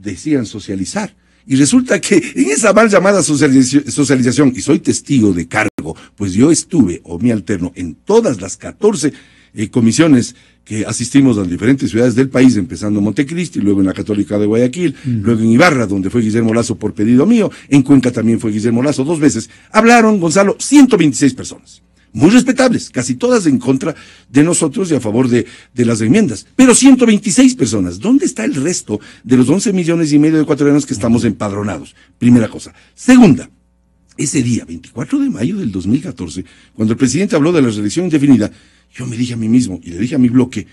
decían, socializar y resulta que en esa mal llamada socialización, y soy testigo de cargo, pues yo estuve, o mi alterno, en todas las 14 eh, comisiones que asistimos a diferentes ciudades del país, empezando en Montecristi, luego en la Católica de Guayaquil, luego en Ibarra, donde fue Guillermo Lazo por pedido mío, en Cuenca también fue Guillermo Lazo dos veces, hablaron, Gonzalo, 126 personas muy respetables, casi todas en contra de nosotros y a favor de, las enmiendas. Pero 126 personas. ¿Dónde está el resto de los 11 millones y medio de ecuatorianos que estamos empadronados? Primera cosa. Segunda. Ese día, 24 de mayo del 2014, cuando el presidente habló de la reelección indefinida, yo me dije a mí mismo y le dije a mi bloque,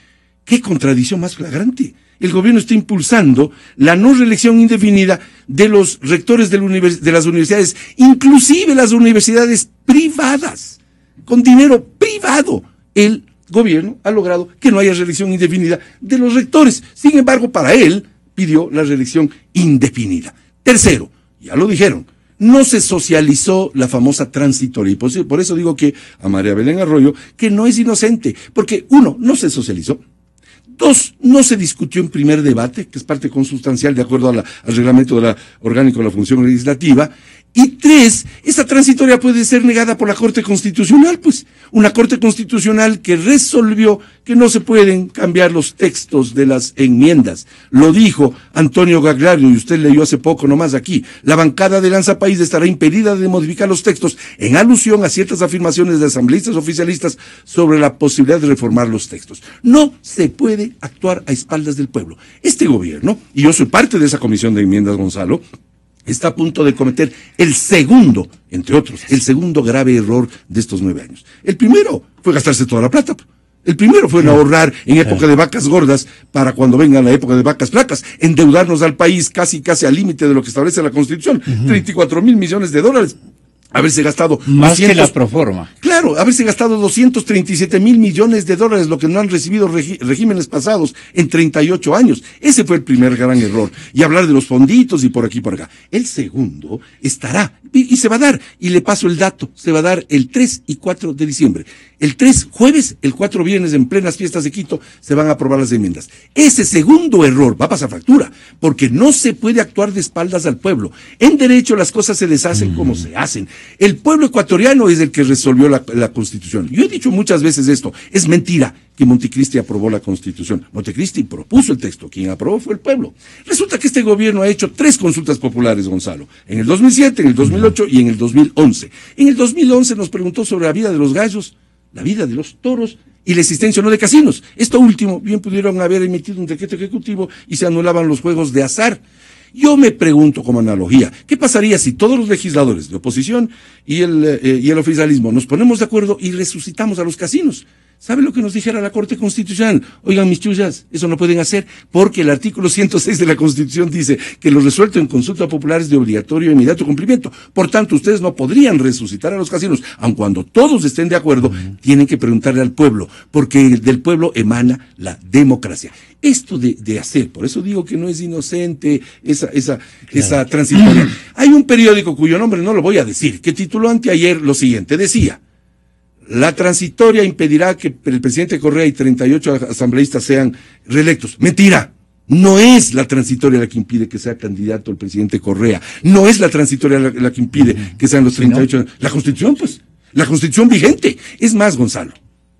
qué contradicción más flagrante. El gobierno está impulsando la no reelección indefinida de los rectores de las universidades, inclusive las universidades privadas con dinero privado, el gobierno ha logrado que no haya reelección indefinida de los rectores. Sin embargo, para él pidió la reelección indefinida. Tercero, ya lo dijeron, no se socializó la famosa transitoria. Y por eso digo que a María Belén Arroyo, que no es inocente, porque uno, no se socializó. Dos, no se discutió en primer debate, que es parte consustancial de acuerdo al reglamento orgánico de la función legislativa. Y tres, esta transitoria puede ser negada por la Corte Constitucional, pues una Corte Constitucional que resolvió que no se pueden cambiar los textos de las enmiendas. Lo dijo Antonio Gaglario, y usted leyó hace poco nomás aquí. La bancada de Lanza País estará impedida de modificar los textos en alusión a ciertas afirmaciones de asambleístas oficialistas sobre la posibilidad de reformar los textos. No se puede actuar a espaldas del pueblo. Este gobierno, y yo soy parte de esa comisión de enmiendas, Gonzalo, está a punto de cometer el segundo, entre otros, el segundo grave error de estos nueve años. El primero fue gastarse toda la plata. El primero fue ahorrar en época de vacas gordas para cuando venga la época de vacas flacas, endeudarnos al país casi casi al límite de lo que establece la Constitución, 34 mil millones de dólares haberse gastado. Más que la proforma. Claro, haberse gastado 237 mil millones de dólares, lo que no han recibido regímenes pasados en 38 años. Ese fue el primer gran error. Y hablar de los fonditos y por aquí y por acá. El segundo estará y se va a dar. Y le paso el dato, se va a dar el 3 y 4 de diciembre. El 3 jueves, el 4 viernes, en plenas fiestas de Quito, se van a aprobar las enmiendas. Ese segundo error va a pasar factura, porque no se puede actuar de espaldas al pueblo. En derecho las cosas se deshacen hacen como mm. se hacen. El pueblo ecuatoriano es el que resolvió la, la, constitución. Yo he dicho muchas veces esto, es mentira que Montecristi aprobó la constitución. Montecristi propuso el texto, quien aprobó fue el pueblo. Resulta que este gobierno ha hecho tres consultas populares, Gonzalo, en el 2007, en el 2008 y en el 2011. En el 2011 nos preguntó sobre la vida de los gallos la vida de los toros y la existencia no de casinos. Esto último, bien pudieron haber emitido un decreto ejecutivo y se anulaban los juegos de azar. Yo me pregunto como analogía, ¿qué pasaría si todos los legisladores de oposición y el, eh, y el oficialismo nos ponemos de acuerdo y resucitamos a los casinos? ¿Sabe lo que nos dijera la Corte Constitucional? Oigan, mis chuyas, eso no pueden hacer porque el artículo 106 de la Constitución dice que lo resuelto en consulta popular es de obligatorio e inmediato cumplimiento. Por tanto, ustedes no podrían resucitar a los casinos. Aun cuando todos estén de acuerdo, tienen que preguntarle al pueblo, porque del pueblo emana la democracia. Esto de, hacer, por eso digo que no es inocente esa, esa, esa transitoria. Hay un periódico cuyo nombre no lo voy a decir, que tituló anteayer lo siguiente, decía, la transitoria impedirá que el presidente Correa y 38 asambleístas sean reelectos. Mentira. No es la transitoria la que impide que sea candidato el presidente Correa. No es la transitoria la, que impide que sean los 38. La constitución, pues. La constitución vigente. Es más, Gonzalo.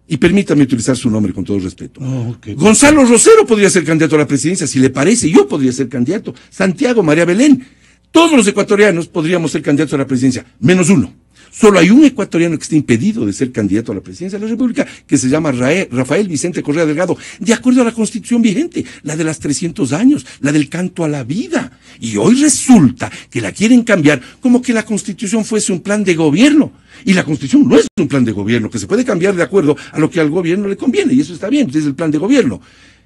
Y permítame utilizar su nombre con todo respeto. Ah, Gonzalo Rosero podría ser candidato a la presidencia, si le parece. Yo podría ser candidato. Santiago, María Belén. Todos los ecuatorianos podríamos ser candidatos a la presidencia, menos uno. Solo hay un ecuatoriano que está impedido de ser candidato a la presidencia de la República, que se llama Rafael Vicente Correa Delgado, de acuerdo a la constitución vigente, la de las 300 años, la del canto a la vida. Y hoy resulta que la quieren cambiar como que la constitución fuese un plan de gobierno. Y la constitución no es un plan de gobierno, que se puede cambiar de acuerdo a lo que al gobierno le conviene, y eso está bien, pues es el plan de gobierno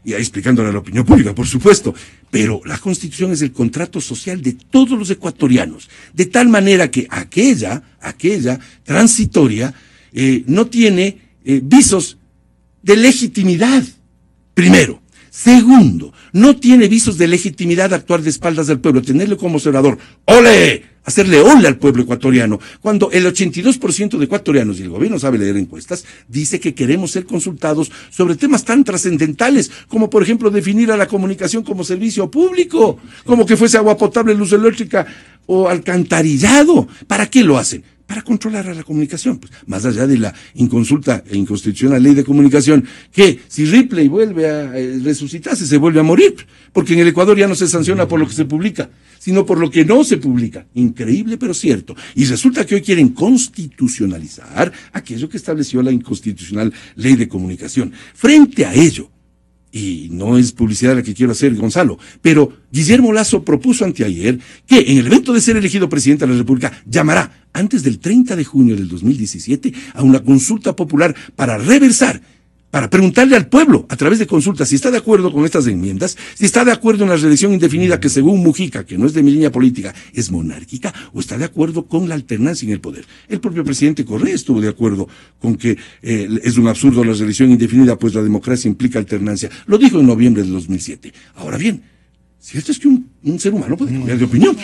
y explicándole a la opinión pública, por supuesto, pero la constitución es el contrato social de todos los ecuatorianos, de tal manera que aquella, aquella transitoria, eh, no tiene eh, visos de legitimidad, primero. Segundo, no tiene visos de legitimidad actuar de espaldas del pueblo, tenerlo como senador. ¡Ole! Hacerle ole al pueblo ecuatoriano. Cuando el 82% de ecuatorianos, y el gobierno sabe leer encuestas, dice que queremos ser consultados sobre temas tan trascendentales como, por ejemplo, definir a la comunicación como servicio público, como que fuese agua potable, luz eléctrica o alcantarillado. ¿Para qué lo hacen? para controlar a la comunicación, pues, más allá de la inconsulta e inconstitucional ley de comunicación, que si Ripley vuelve a eh, resucitarse, se vuelve a morir, porque en el Ecuador ya no se sanciona por lo que se publica, sino por lo que no se publica. Increíble, pero cierto. Y resulta que hoy quieren constitucionalizar aquello que estableció la inconstitucional ley de comunicación. Frente a ello, y no es publicidad la que quiero hacer, Gonzalo, pero Guillermo Lazo propuso anteayer que en el evento de ser elegido presidente de la República llamará antes del 30 de junio del 2017 a una consulta popular para reversar para preguntarle al pueblo a través de consultas si está de acuerdo con estas enmiendas, si está de acuerdo en la reelección indefinida que según Mujica, que no es de mi línea política, es monárquica, o está de acuerdo con la alternancia en el poder. El propio presidente Correa estuvo de acuerdo con que eh, es un absurdo la reelección indefinida, pues la democracia implica alternancia. Lo dijo en noviembre del 2007. Ahora bien, si esto es que un, un ser humano puede cambiar de opinión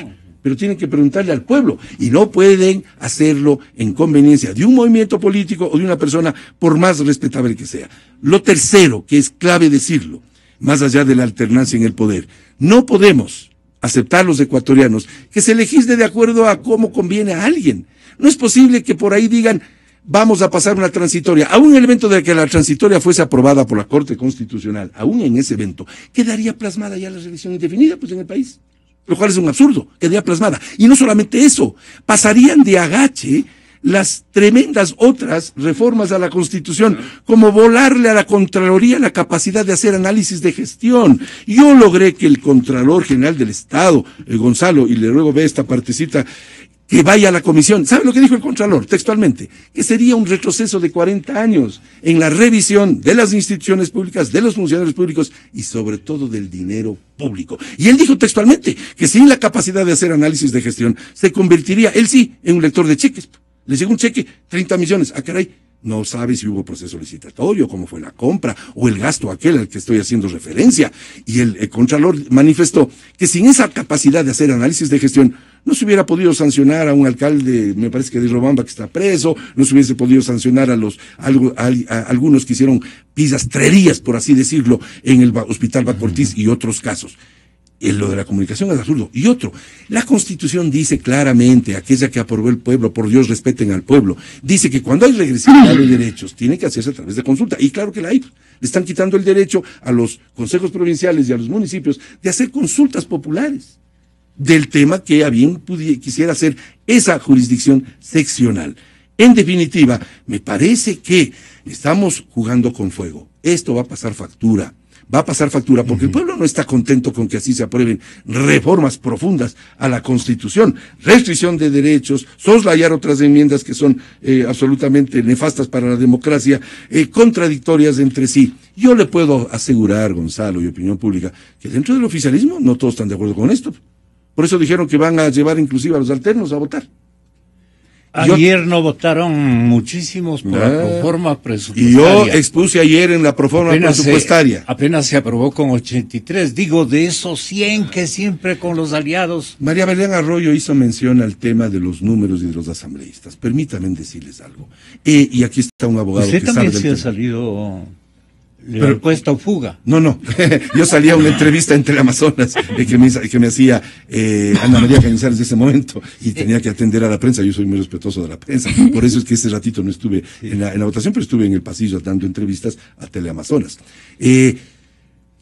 pero tienen que preguntarle al pueblo y no pueden hacerlo en conveniencia de un movimiento político o de una persona, por más respetable que sea. Lo tercero, que es clave decirlo, más allá de la alternancia en el poder, no podemos aceptar los ecuatorianos que se legisle de acuerdo a cómo conviene a alguien. No es posible que por ahí digan, vamos a pasar una transitoria. Aún en el evento de que la transitoria fuese aprobada por la Corte Constitucional, aún en ese evento, quedaría plasmada ya la religión indefinida pues, en el país lo cual es un absurdo, quedaría plasmada. Y no solamente eso, pasarían de agache las tremendas otras reformas a la Constitución, como volarle a la Contraloría la capacidad de hacer análisis de gestión. Yo logré que el Contralor General del Estado, Gonzalo, y le ruego ve esta partecita, que vaya a la comisión. ¿Sabe lo que dijo el Contralor textualmente? Que sería un retroceso de 40 años en la revisión de las instituciones públicas, de los funcionarios públicos y sobre todo del dinero público. Y él dijo textualmente que sin la capacidad de hacer análisis de gestión se convertiría, él sí, en un lector de cheques. Le llegó un cheque, 30 millones. Ah, caray, no sabe si hubo proceso licitatorio, cómo fue la compra o el gasto aquel al que estoy haciendo referencia. Y el Contralor manifestó que sin esa capacidad de hacer análisis de gestión, no se hubiera podido sancionar a un alcalde, me parece que de Robamba, que está preso, no se hubiese podido sancionar a los algunos que hicieron pisastrerías, por así decirlo, en el hospital Bacortís y otros casos. En eh, lo de la comunicación es absurdo. Y otro, la constitución dice claramente, aquella que aprobó el pueblo, por Dios respeten al pueblo, dice que cuando hay regresión de derechos, tiene que hacerse a través de consulta. Y claro que la hay. Le están quitando el derecho a los consejos provinciales y a los municipios de hacer consultas populares del tema que a bien quisiera hacer esa jurisdicción seccional. En definitiva, me parece que estamos jugando con fuego. Esto va a pasar factura. Va a pasar factura porque el pueblo no está contento con que así se aprueben reformas profundas a la Constitución, restricción de derechos, soslayar otras enmiendas que son eh, absolutamente nefastas para la democracia, eh, contradictorias entre sí. Yo le puedo asegurar, Gonzalo y opinión pública, que dentro del oficialismo no todos están de acuerdo con esto. Por eso dijeron que van a llevar inclusive a los alternos a votar. Ayer no votaron muchísimos por la ah. proforma presupuestaria. Y yo expuse ayer en la proforma presupuestaria. apenas se aprobó con 83. Digo, de esos 100 que siempre con los aliados. María Belén Arroyo hizo mención al tema de los números y de los asambleístas. Permítanme decirles algo. Eh, y aquí está un abogado. Usted que también sabe del se ha salido Propuesta o fuga. No, no. Yo salía a una entrevista entre Amazonas que, me, hacía eh, Ana María Cañizares de ese momento y tenía que atender a la prensa. Yo soy muy respetuoso de la prensa. Por eso es que ese ratito no estuve en la, votación, pero estuve en el pasillo dando entrevistas a Teleamazonas. Eh,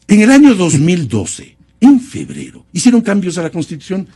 en el año 2012, en febrero. Hicieron cambios a la Constitución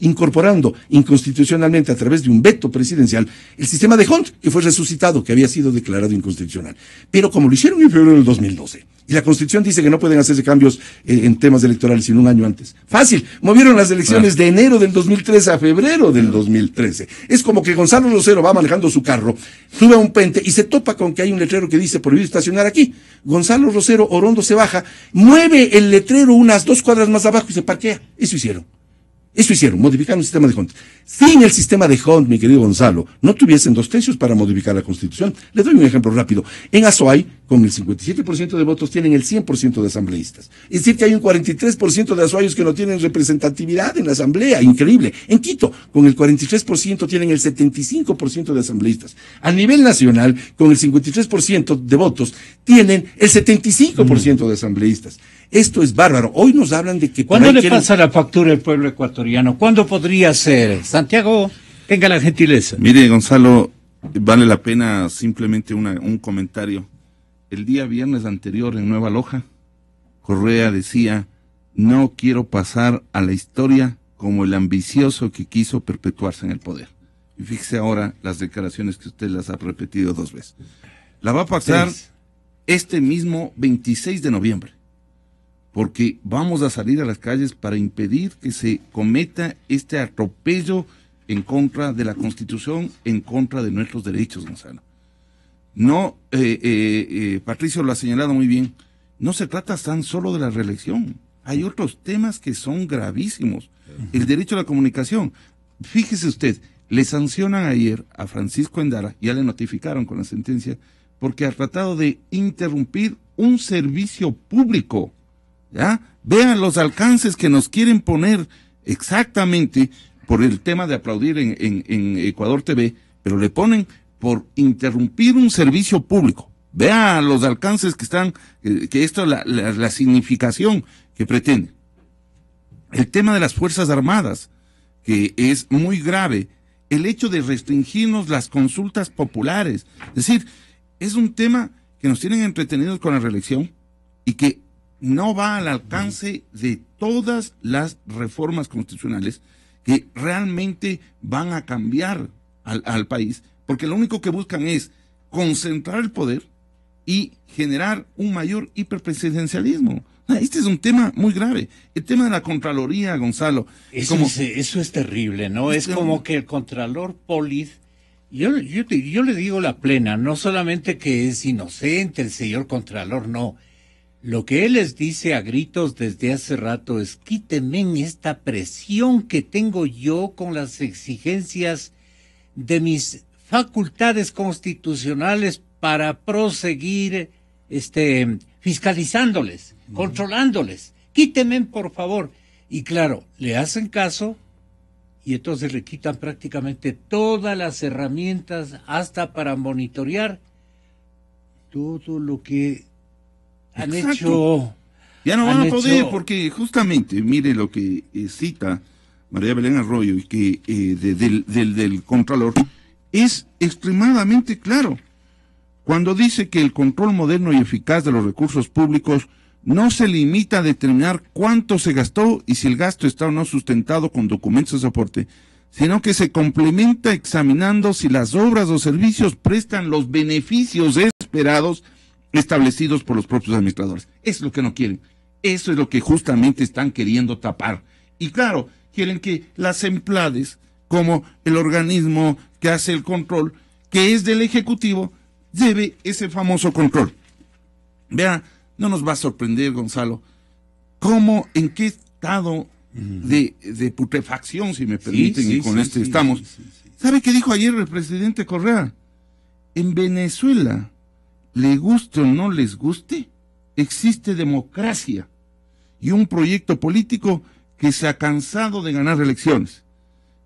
incorporando inconstitucionalmente a través de un veto presidencial el sistema de Hunt, que fue resucitado, que había sido declarado inconstitucional. Pero como lo hicieron en febrero del 2012, y la Constitución dice que no pueden hacerse cambios en temas electorales sin un año antes. Fácil, movieron las elecciones ah. de enero del 2013 a febrero del 2013. Es como que Gonzalo Rosero va manejando su carro, sube a un puente y se topa con que hay un letrero que dice prohibido estacionar aquí. Gonzalo Rosero Orondo se baja, mueve el letrero unas dos cuadras más abajo y se parquea. Eso hicieron. Eso hicieron, modificaron el sistema de Hunt. Sin el sistema de Hunt, mi querido Gonzalo, no tuviesen dos tercios para modificar la Constitución. Le doy un ejemplo rápido. En Azuay con el 57% de votos tienen el 100% de asambleístas. Es decir, que hay un 43% de usuarios que no tienen representatividad en la asamblea, increíble. En Quito, con el 43% tienen el 75% de asambleístas. A nivel nacional, con el 53% de votos, tienen el 75% mm. de asambleístas. Esto es bárbaro. Hoy nos hablan de que... ¿Cuándo le pasa la factura al pueblo ecuatoriano? ¿Cuándo podría ser? Santiago, tenga la gentileza. Mire, Gonzalo, vale la pena simplemente una, un comentario el día viernes anterior en Nueva Loja, Correa decía, no quiero pasar a la historia como el ambicioso que quiso perpetuarse en el poder. Y fíjese ahora las declaraciones que usted las ha repetido dos veces. La va a pasar este mismo 26 de noviembre, porque vamos a salir a las calles para impedir que se cometa este atropello en contra de la Constitución, en contra de nuestros derechos, Gonzalo. No, eh, eh, eh, Patricio lo ha señalado muy bien, no se trata tan solo de la reelección, hay otros temas que son gravísimos. El derecho a la comunicación. Fíjese usted, le sancionan ayer a Francisco Endara, ya le notificaron con la sentencia, porque ha tratado de interrumpir un servicio público. ¿Ya? Vean los alcances que nos quieren poner exactamente por el tema de aplaudir en Ecuador TV, pero le ponen por interrumpir un servicio público. Vea los alcances que están, eh, que esto, la, la, significación que pretende. El tema de las Fuerzas Armadas, que es muy grave, el hecho de restringirnos las consultas populares. Es decir, es un tema que nos tienen entretenidos con la reelección y que no va al alcance de todas las reformas constitucionales que realmente van a cambiar al, al país porque lo único que buscan es concentrar el poder y generar un mayor hiperpresidencialismo. Ah, este es un tema muy grave. El tema de la Contraloría, Gonzalo. Eso, es, terrible, ¿no? Es, este, como que el Contralor Polis, yo, yo, le digo la plena, no solamente que es inocente el señor Contralor, no. Lo que él les dice a gritos desde hace rato es quítenme esta presión que tengo yo con las exigencias de mis facultades constitucionales para proseguir este, fiscalizándoles, controlándoles. Quítenme, por favor. Y claro, le hacen caso y entonces le quitan prácticamente todas las herramientas hasta para monitorear todo lo que han hecho. Ya no van a poder porque justamente, mire lo que eh, cita María Belén Arroyo y que eh, del, del, del Contralor es extremadamente claro cuando dice que el control moderno y eficaz de los recursos públicos no se limita a determinar cuánto se gastó y si el gasto está o no sustentado con documentos de soporte, sino que se complementa examinando si las obras o servicios prestan los beneficios esperados establecidos por los propios administradores. Es lo que no quieren. Eso es lo que justamente están queriendo tapar. Y claro, quieren que las emplades, como el organismo que hace el control, que es del Ejecutivo, lleve ese famoso control. Vea, no nos va a sorprender, Gonzalo, cómo, en qué estado de, putrefacción, si me permiten, y con este estamos. ¿Sabe qué dijo ayer el presidente Correa? En Venezuela, le guste o no les guste, existe democracia y un proyecto político que se ha cansado de ganar elecciones.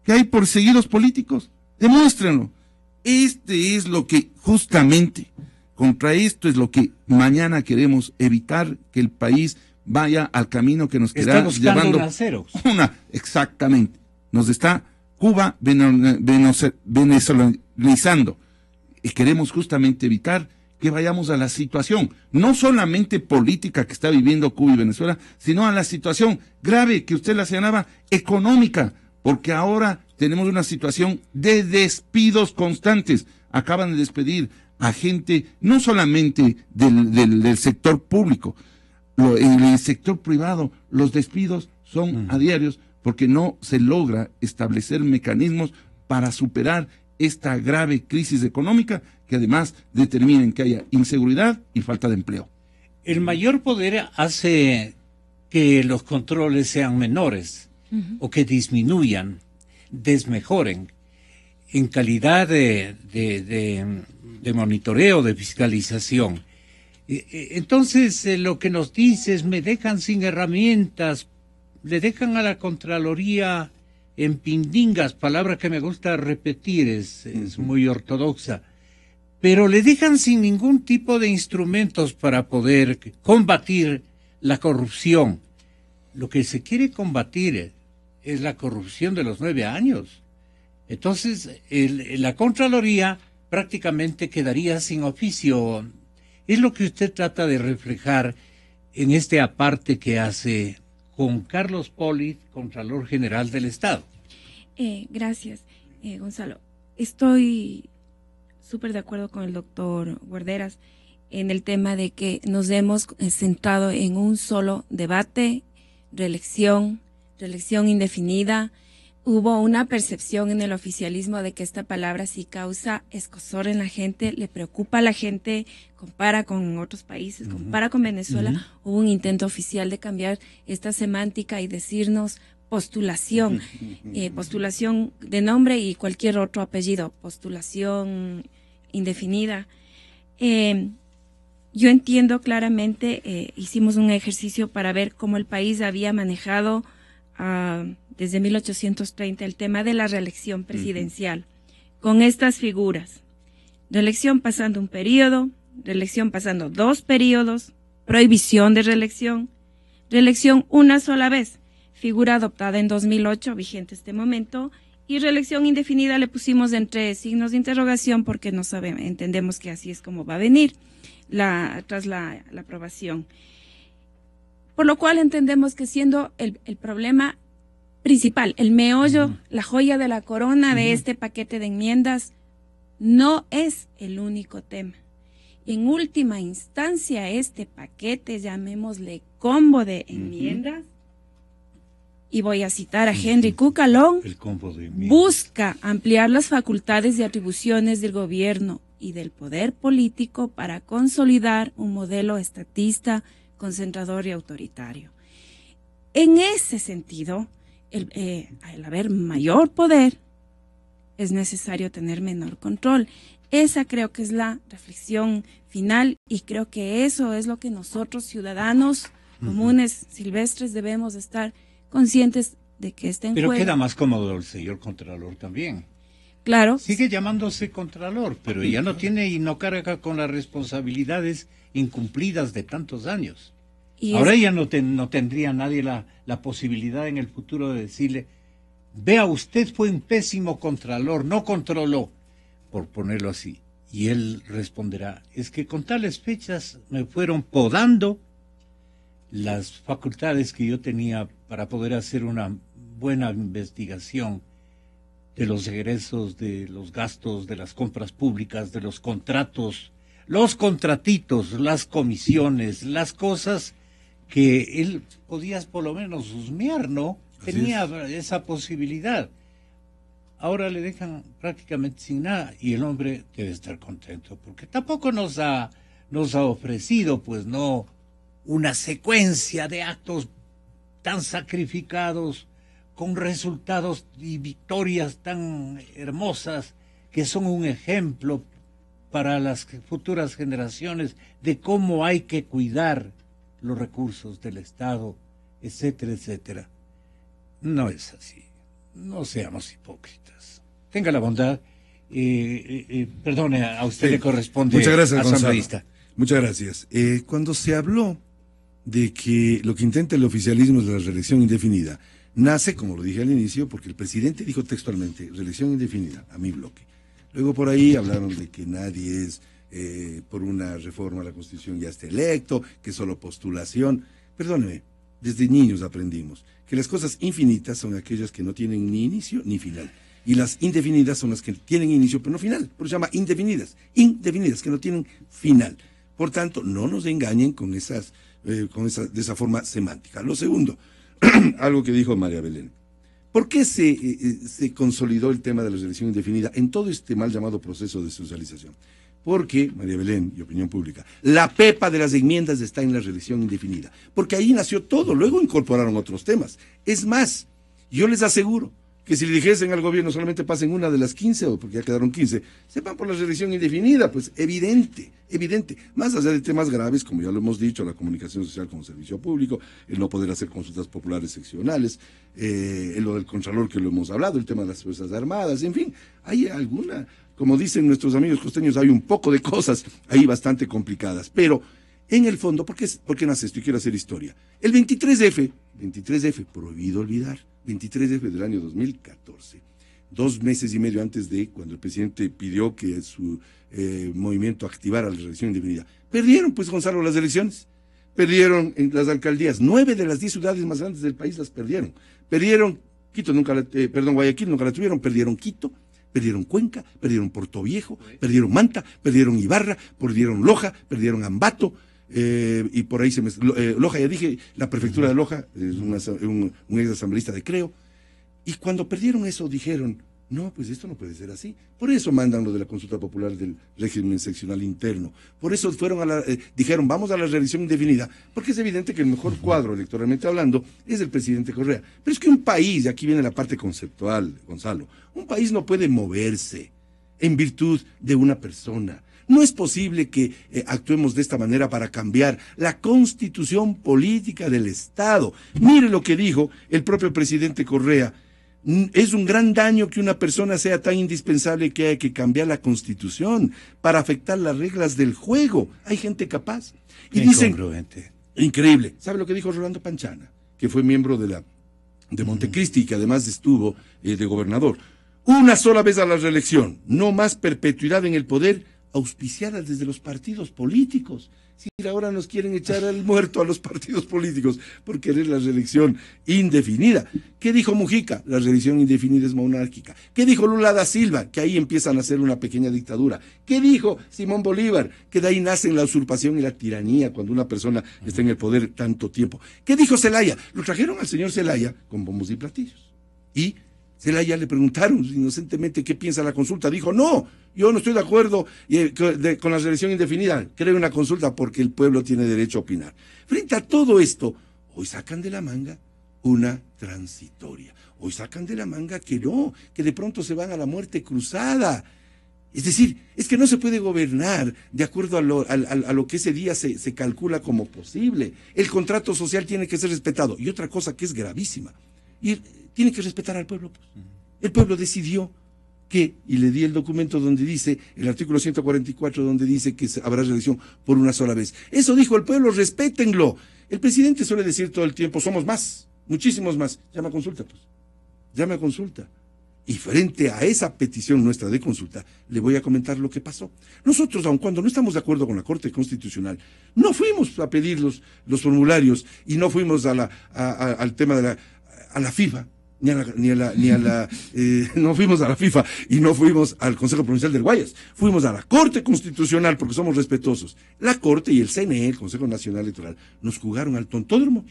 ¿Qué hay perseguidos políticos? Demuéstrenlo. Este es lo que justamente, contra esto es lo que mañana queremos evitar que el país vaya al camino que nos quedamos llevando. Una, exactamente. Nos está Cuba venezolanizando. Y queremos justamente evitar que vayamos a la situación, no solamente política que está viviendo Cuba y Venezuela, sino a la situación grave que usted la señalaba, económica, porque ahora tenemos una situación de despidos constantes. Acaban de despedir a gente no solamente del, sector público, en el sector privado los despidos son mm. a diarios porque no se logra establecer mecanismos para superar esta grave crisis económica que además determina que haya inseguridad y falta de empleo. El mayor poder hace que los controles sean menores o que disminuyan, desmejoren en calidad de, de monitoreo, de fiscalización. E, e, entonces, eh, lo que nos es me dejan sin herramientas, le dejan a la Contraloría en pindingas, palabra que me gusta repetir, es, es muy ortodoxa, pero le dejan sin ningún tipo de instrumentos para poder combatir la corrupción. Lo que se quiere combatir es la corrupción de los nueve años. Entonces, la Contraloría prácticamente quedaría sin oficio. Es lo que usted trata de reflejar en este aparte que hace con Carlos Poli, Contralor General del Estado. Eh, gracias, eh, Gonzalo. Estoy súper de acuerdo con el doctor Guarderas en el tema de que nos hemos sentado en un solo debate, reelección, elección indefinida, hubo una percepción en el oficialismo de que esta palabra sí causa escosor en la gente, le preocupa a la gente, compara con otros países, compara con Venezuela. Hubo un intento oficial de cambiar esta semántica y decirnos postulación, eh, postulación de nombre y cualquier otro apellido, postulación indefinida. Eh, yo entiendo claramente, eh, hicimos un ejercicio para ver cómo el país había manejado Ah, desde 1830 el tema de la reelección presidencial con estas figuras. Reelección pasando un periodo, reelección pasando dos periodos, prohibición de reelección, reelección una sola vez, figura adoptada en 2008, vigente este momento, y reelección indefinida le pusimos entre signos de interrogación porque no sabemos, entendemos que así es como va a venir la, tras la aprobación. Por lo cual entendemos que siendo el, problema principal, el meollo, la joya de la corona de este paquete de enmiendas, no es el único tema. En última instancia, este paquete, llamémosle combo de enmiendas, y voy a citar a Henry Cucalón, busca ampliar las facultades y atribuciones del gobierno y del poder político para consolidar un modelo estatista concentrador y autoritario. En ese sentido, el, eh, al haber mayor poder, es necesario tener menor control. Esa creo que es la reflexión final y creo que eso es lo que nosotros ciudadanos comunes, silvestres, debemos estar conscientes de que está en Pero queda más cómodo el señor Contralor también. Claro. Sigue llamándose Contralor, pero ya no tiene y no carga con las responsabilidades incumplidas de tantos años. Y Ahora ya no, tendría nadie la, posibilidad en el futuro de decirle, vea, usted fue un pésimo contralor, no controló, por ponerlo así. Y él responderá, es que con tales fechas me fueron podando las facultades que yo tenía para poder hacer una buena investigación de los egresos, de los gastos, de las compras públicas, de los contratos los contratitos, las comisiones, las cosas que él podía por lo menos husmear, ¿no? Tenía esa posibilidad. Ahora le dejan prácticamente sin nada y el hombre debe estar contento porque tampoco nos ha, nos ha ofrecido, pues no, una secuencia de actos tan sacrificados, con resultados y victorias tan hermosas que son un ejemplo para las futuras generaciones de cómo hay que cuidar los recursos del Estado, etcétera, etcétera. No es así. No seamos hipócritas. Tenga la bondad. Eh, eh, eh, perdone, a usted le corresponde. Muchas gracias, asambleísta. Muchas gracias. cuando se habló de que lo que intenta el oficialismo es la reelección indefinida, nace, como lo dije al inicio, porque el presidente dijo textualmente, reelección indefinida, a mi bloque. Luego por ahí hablaron de que nadie es eh, por una reforma a la Constitución ya está electo, que solo postulación. Perdóneme, desde niños aprendimos que las cosas infinitas son aquellas que no tienen ni inicio ni final. Y las indefinidas son las que tienen inicio pero no final. Por eso se llama indefinidas. Indefinidas, que no tienen final. Por tanto, no nos engañen con esas, eh, con de esa forma semántica. Lo segundo, algo que dijo María Belén. ¿Por qué eh, eh, se, consolidó el tema de la revisión indefinida en todo este mal llamado proceso de socialización? Porque, María Belén y opinión pública, la pepa de las enmiendas está en la religión indefinida. Porque ahí nació todo, luego incorporaron otros temas. Es más, yo les aseguro, que si le dijesen al gobierno solamente pasen una de las 15, o porque ya quedaron 15, se van por la reelección indefinida, pues evidente, evidente. Más allá de temas graves, como ya lo hemos dicho, la comunicación social como servicio público, el no poder hacer consultas populares seccionales, eh, lo del Contralor que lo hemos hablado, el tema de las Fuerzas Armadas, en fin, hay alguna, como dicen nuestros amigos costeños, hay un poco de cosas ahí bastante complicadas, pero... En el fondo, ¿por qué, ¿por qué nace esto? Y quiero hacer historia. El 23F, 23F, prohibido olvidar 23 de febrero del año 2014, dos meses y medio antes de cuando el presidente pidió que su eh, movimiento activara la elección indefinida. Perdieron, pues, Gonzalo, las elecciones. Perdieron las alcaldías. Nueve de las diez ciudades más grandes del país las perdieron. Perdieron Quito, nunca eh, perdón, Guayaquil nunca la tuvieron. Perdieron Quito, perdieron Cuenca, perdieron Puerto Viejo, perdieron Manta, perdieron Ibarra, perdieron Loja, perdieron Ambato, eh, y por ahí se me... Eh, Loja, ya dije, la prefectura de Loja, es un, exasamblista ex de Creo, y cuando perdieron eso dijeron, no, pues esto no puede ser así. Por eso mandan lo de la consulta popular del régimen seccional interno. Por eso fueron a la, eh, dijeron, vamos a la revisión indefinida, porque es evidente que el mejor cuadro electoralmente hablando es el presidente Correa. Pero es que un país, y aquí viene la parte conceptual, Gonzalo, un país no puede moverse en virtud de una persona. No es posible que eh, actuemos de esta manera para cambiar la constitución política del Estado. Mire lo que dijo el propio presidente Correa. Es un gran daño que una persona sea tan indispensable que haya que cambiar la constitución para afectar las reglas del juego. Hay gente capaz. Y dicen, increíble. ¿Sabe lo que dijo Rolando Panchana, que fue miembro de la de Montecristi y que además estuvo eh, de gobernador? Una sola vez a la reelección, no más perpetuidad en el poder auspiciadas desde los partidos políticos. Si ahora nos quieren echar al muerto a los partidos políticos por querer la reelección indefinida. ¿Qué dijo Mujica? La reelección indefinida es monárquica. ¿Qué dijo Lula da Silva? Que ahí empiezan a hacer una pequeña dictadura. ¿Qué dijo Simón Bolívar? Que de ahí nacen la usurpación y la tiranía cuando una persona está en el poder tanto tiempo. ¿Qué dijo Zelaya? Lo trajeron al señor Zelaya con bombos y platillos. Y ya le preguntaron inocentemente qué piensa la consulta. Dijo, no, yo no estoy de acuerdo con la selección indefinida. Creo una consulta porque el pueblo tiene derecho a opinar. Frente a todo esto, hoy sacan de la manga una transitoria. Hoy sacan de la manga que no, que de pronto se van a la muerte cruzada. Es decir, es que no se puede gobernar de acuerdo a lo, que ese día se, calcula como posible. El contrato social tiene que ser respetado. Y otra cosa que es gravísima tiene que respetar al pueblo. Pues. El pueblo decidió que, y le di el documento donde dice, el artículo 144, donde dice que habrá reelección por una sola vez. Eso dijo el pueblo, respétenlo. El presidente suele decir todo el tiempo, somos más, muchísimos más. Llama a consulta, pues. Llama a consulta. Y frente a esa petición nuestra de consulta, le voy a comentar lo que pasó. Nosotros, aun cuando no estamos de acuerdo con la Corte Constitucional, no fuimos a pedir los, formularios y no fuimos a la, al tema de la, a la FIFA ni a la, ni a la, eh, no fuimos a la FIFA y no fuimos al Consejo Provincial del Guayas, fuimos a la Corte Constitucional porque somos respetuosos. La Corte y el CNE, el Consejo Nacional Electoral, nos jugaron al tontódromo.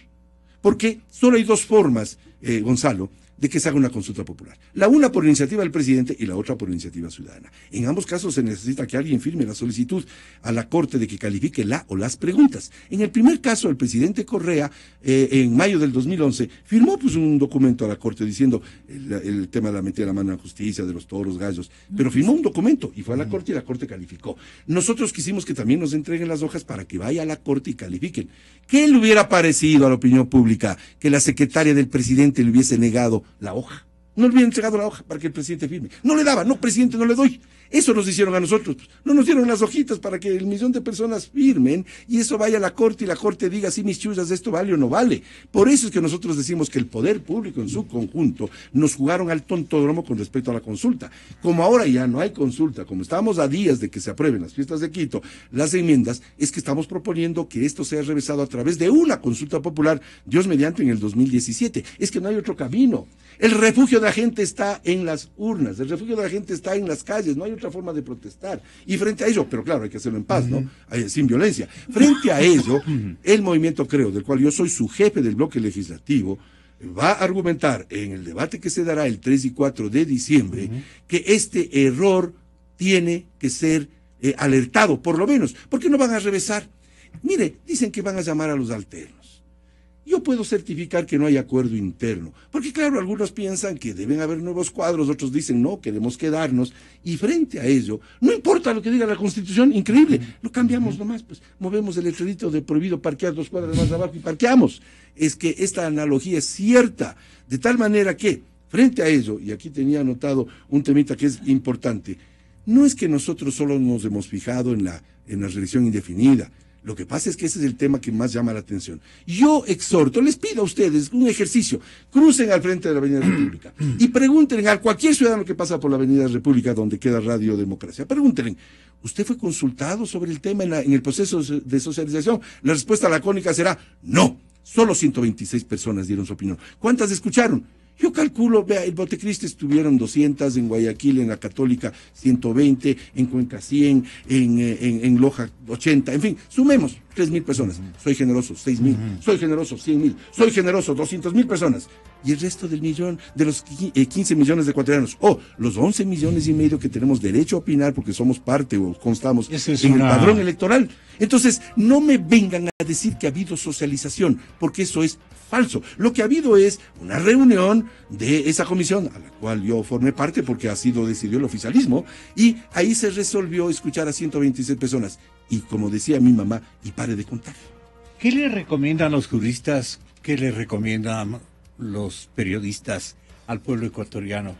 Porque solo hay dos formas, eh, Gonzalo, de que se haga una consulta popular. La una por iniciativa del presidente y la otra por iniciativa ciudadana. En ambos casos se necesita que alguien firme la solicitud a la Corte de que califique la o las preguntas. En el primer caso, el presidente Correa, eh, en mayo del 2011, firmó pues un documento a la Corte diciendo el, tema de la metida de la mano en la justicia, de los toros, gallos, pero firmó un documento y fue a la Corte y la Corte calificó. Nosotros quisimos que también nos entreguen las hojas para que vaya a la Corte y califiquen. ¿Qué le hubiera parecido a la opinión pública que la secretaria del presidente le hubiese negado la hoja. No le habían entregado la hoja para que el presidente firme. No le daba, no, presidente, no le doy. Eso nos hicieron a nosotros. No nos dieron las hojitas para que el millón de personas firmen y eso vaya a la corte y la corte diga, si mis chuzas, esto vale o no vale. Por eso es que nosotros decimos que el poder público en su conjunto nos jugaron al tontódromo con respecto a la consulta. Como ahora ya no hay consulta, como estamos a días de que se aprueben las fiestas de Quito, las enmiendas, es que estamos proponiendo que esto sea revisado a través de una consulta popular, Dios mediante, en el 2017. Es que no hay otro camino. El refugio de la gente está en las urnas, el refugio de la gente está en las calles, no hay otra forma de protestar. Y frente a ello, pero claro, hay que hacerlo en paz, ¿no? Sin violencia. Frente a ello, el movimiento Creo, del cual yo soy su jefe del bloque legislativo, va a argumentar en el debate que se dará el 3 y 4 de diciembre que este error tiene que ser eh, alertado, por lo menos, porque no van a revesar. Mire, dicen que van a llamar a los alternos yo puedo certificar que no hay acuerdo interno. Porque claro, algunos piensan que deben haber nuevos cuadros, otros dicen no, queremos quedarnos. Y frente a ello, no importa lo que diga la Constitución, increíble, lo cambiamos nomás, pues movemos el letrerito de prohibido parquear dos cuadras más abajo y parqueamos. Es que esta analogía es cierta, de tal manera que, frente a ello, y aquí tenía anotado un temita que es importante, no es que nosotros solo nos hemos fijado en la, en la religión indefinida, lo que pasa es que ese es el tema que más llama la atención. Yo exhorto, les pido a ustedes un ejercicio. Crucen al frente de la Avenida República y pregúntenle a cualquier ciudadano que pasa por la Avenida República donde queda Radio Democracia. Pregúntenle, ¿usted fue consultado sobre el tema en, en el proceso de socialización? La respuesta lacónica será no. Solo 126 personas dieron su opinión. ¿Cuántas escucharon? Yo calculo, vea, el Botecristo estuvieron 200, en Guayaquil, en la Católica 120, en Cuenca 100, en, eh, en, en Loja 80, en fin, sumemos, 3 mil personas. Soy generoso, 6 mil. Soy generoso, 100 mil. Soy generoso, 200 mil personas. Y el resto del millón, de los 15 eh, millones de ecuatorianos, o oh, los 11 millones y medio que tenemos derecho a opinar porque somos parte o constamos en el padrón electoral. Entonces, no me vengan a decir que ha habido socialización, porque eso es falso. Lo que ha habido es una reunión de esa comisión, a la cual yo formé parte porque ha sido decidió el oficialismo, y ahí se resolvió escuchar a 126 personas y como decía mi mamá, y pare de contar. ¿Qué le recomiendan los juristas? ¿Qué le recomiendan los periodistas al pueblo ecuatoriano?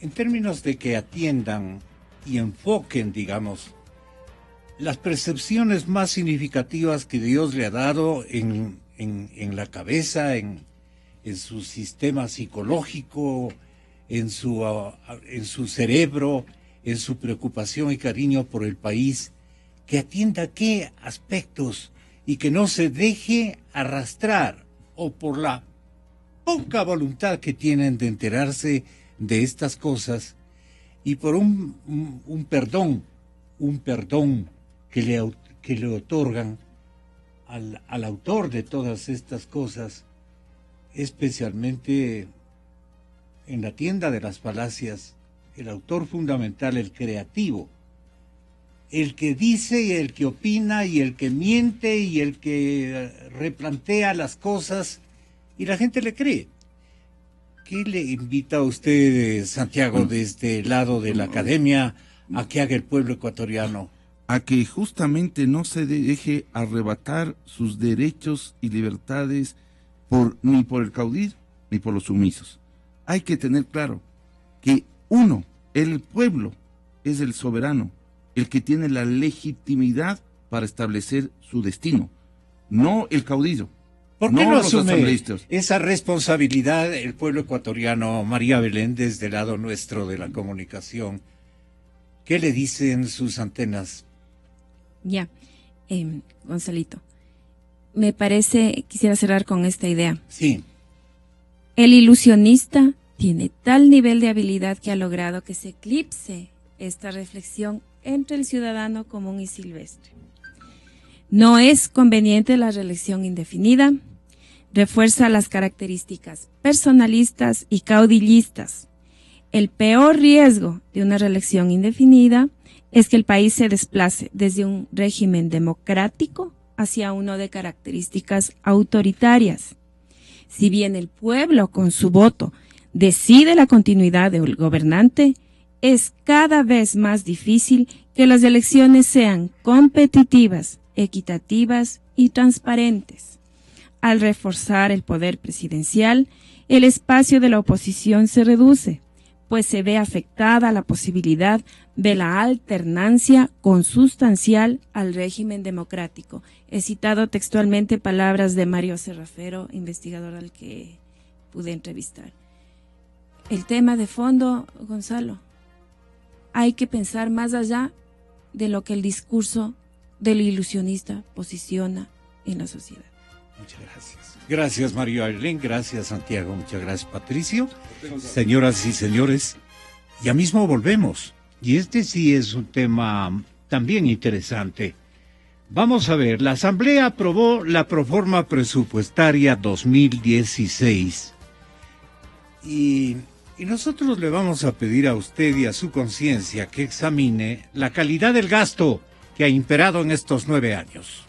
En términos de que atiendan y enfoquen, digamos, las percepciones más significativas que Dios le ha dado en, en, en la cabeza, en, en, su sistema psicológico, en su, en su cerebro, en su preocupación y cariño por el país que atienda qué aspectos y que no se deje arrastrar o por la poca voluntad que tienen de enterarse de estas cosas y por un, perdón, un perdón que le, que le otorgan al, al autor de todas estas cosas, especialmente en la tienda de las palacias el autor fundamental, el creativo, el que dice y el que opina y el que miente y el que eh, replantea las cosas y la gente le cree. ¿Qué le invita a usted, Santiago, desde el este lado de la academia, a que haga el pueblo ecuatoriano? A que justamente no se deje arrebatar sus derechos y libertades ni por el caudillo ni por los sumisos. Hay que tener claro que uno, el pueblo, es el soberano el que tiene la legitimidad para establecer su destino, no el caudillo. ¿Por qué no, asume esa responsabilidad el pueblo ecuatoriano, María Belén, desde el lado nuestro de la comunicación? ¿Qué le dicen sus antenas? Ya, em, Gonzalito, me parece, quisiera cerrar con esta idea. Sí. El ilusionista tiene tal nivel de habilidad que ha logrado que se eclipse esta reflexión entre el ciudadano común y silvestre. No es conveniente la reelección indefinida, refuerza las características personalistas y caudillistas. El peor riesgo de una reelección indefinida es que el país se desplace desde un régimen democrático hacia uno de características autoritarias. Si bien el pueblo con su voto decide la continuidad del gobernante, es cada vez más difícil que las elecciones sean competitivas, equitativas y transparentes. Al reforzar el poder presidencial, el espacio de la oposición se reduce, pues se ve afectada la posibilidad de la alternancia consustancial al régimen democrático. He citado textualmente palabras de Mario Serrafero, investigador al que pude entrevistar. El tema de fondo, Gonzalo hay que pensar más allá de lo que el discurso del ilusionista posiciona en la sociedad. Muchas gracias. Gracias Mario Ailén, gracias Santiago, muchas gracias Patricio. Señoras y señores, ya mismo volvemos. Y este sí es un tema también interesante. Vamos a ver, la Asamblea aprobó la proforma presupuestaria 2016. Y y nosotros le vamos a pedir a usted y a su conciencia que examine la calidad del gasto que ha imperado en estos nueve años.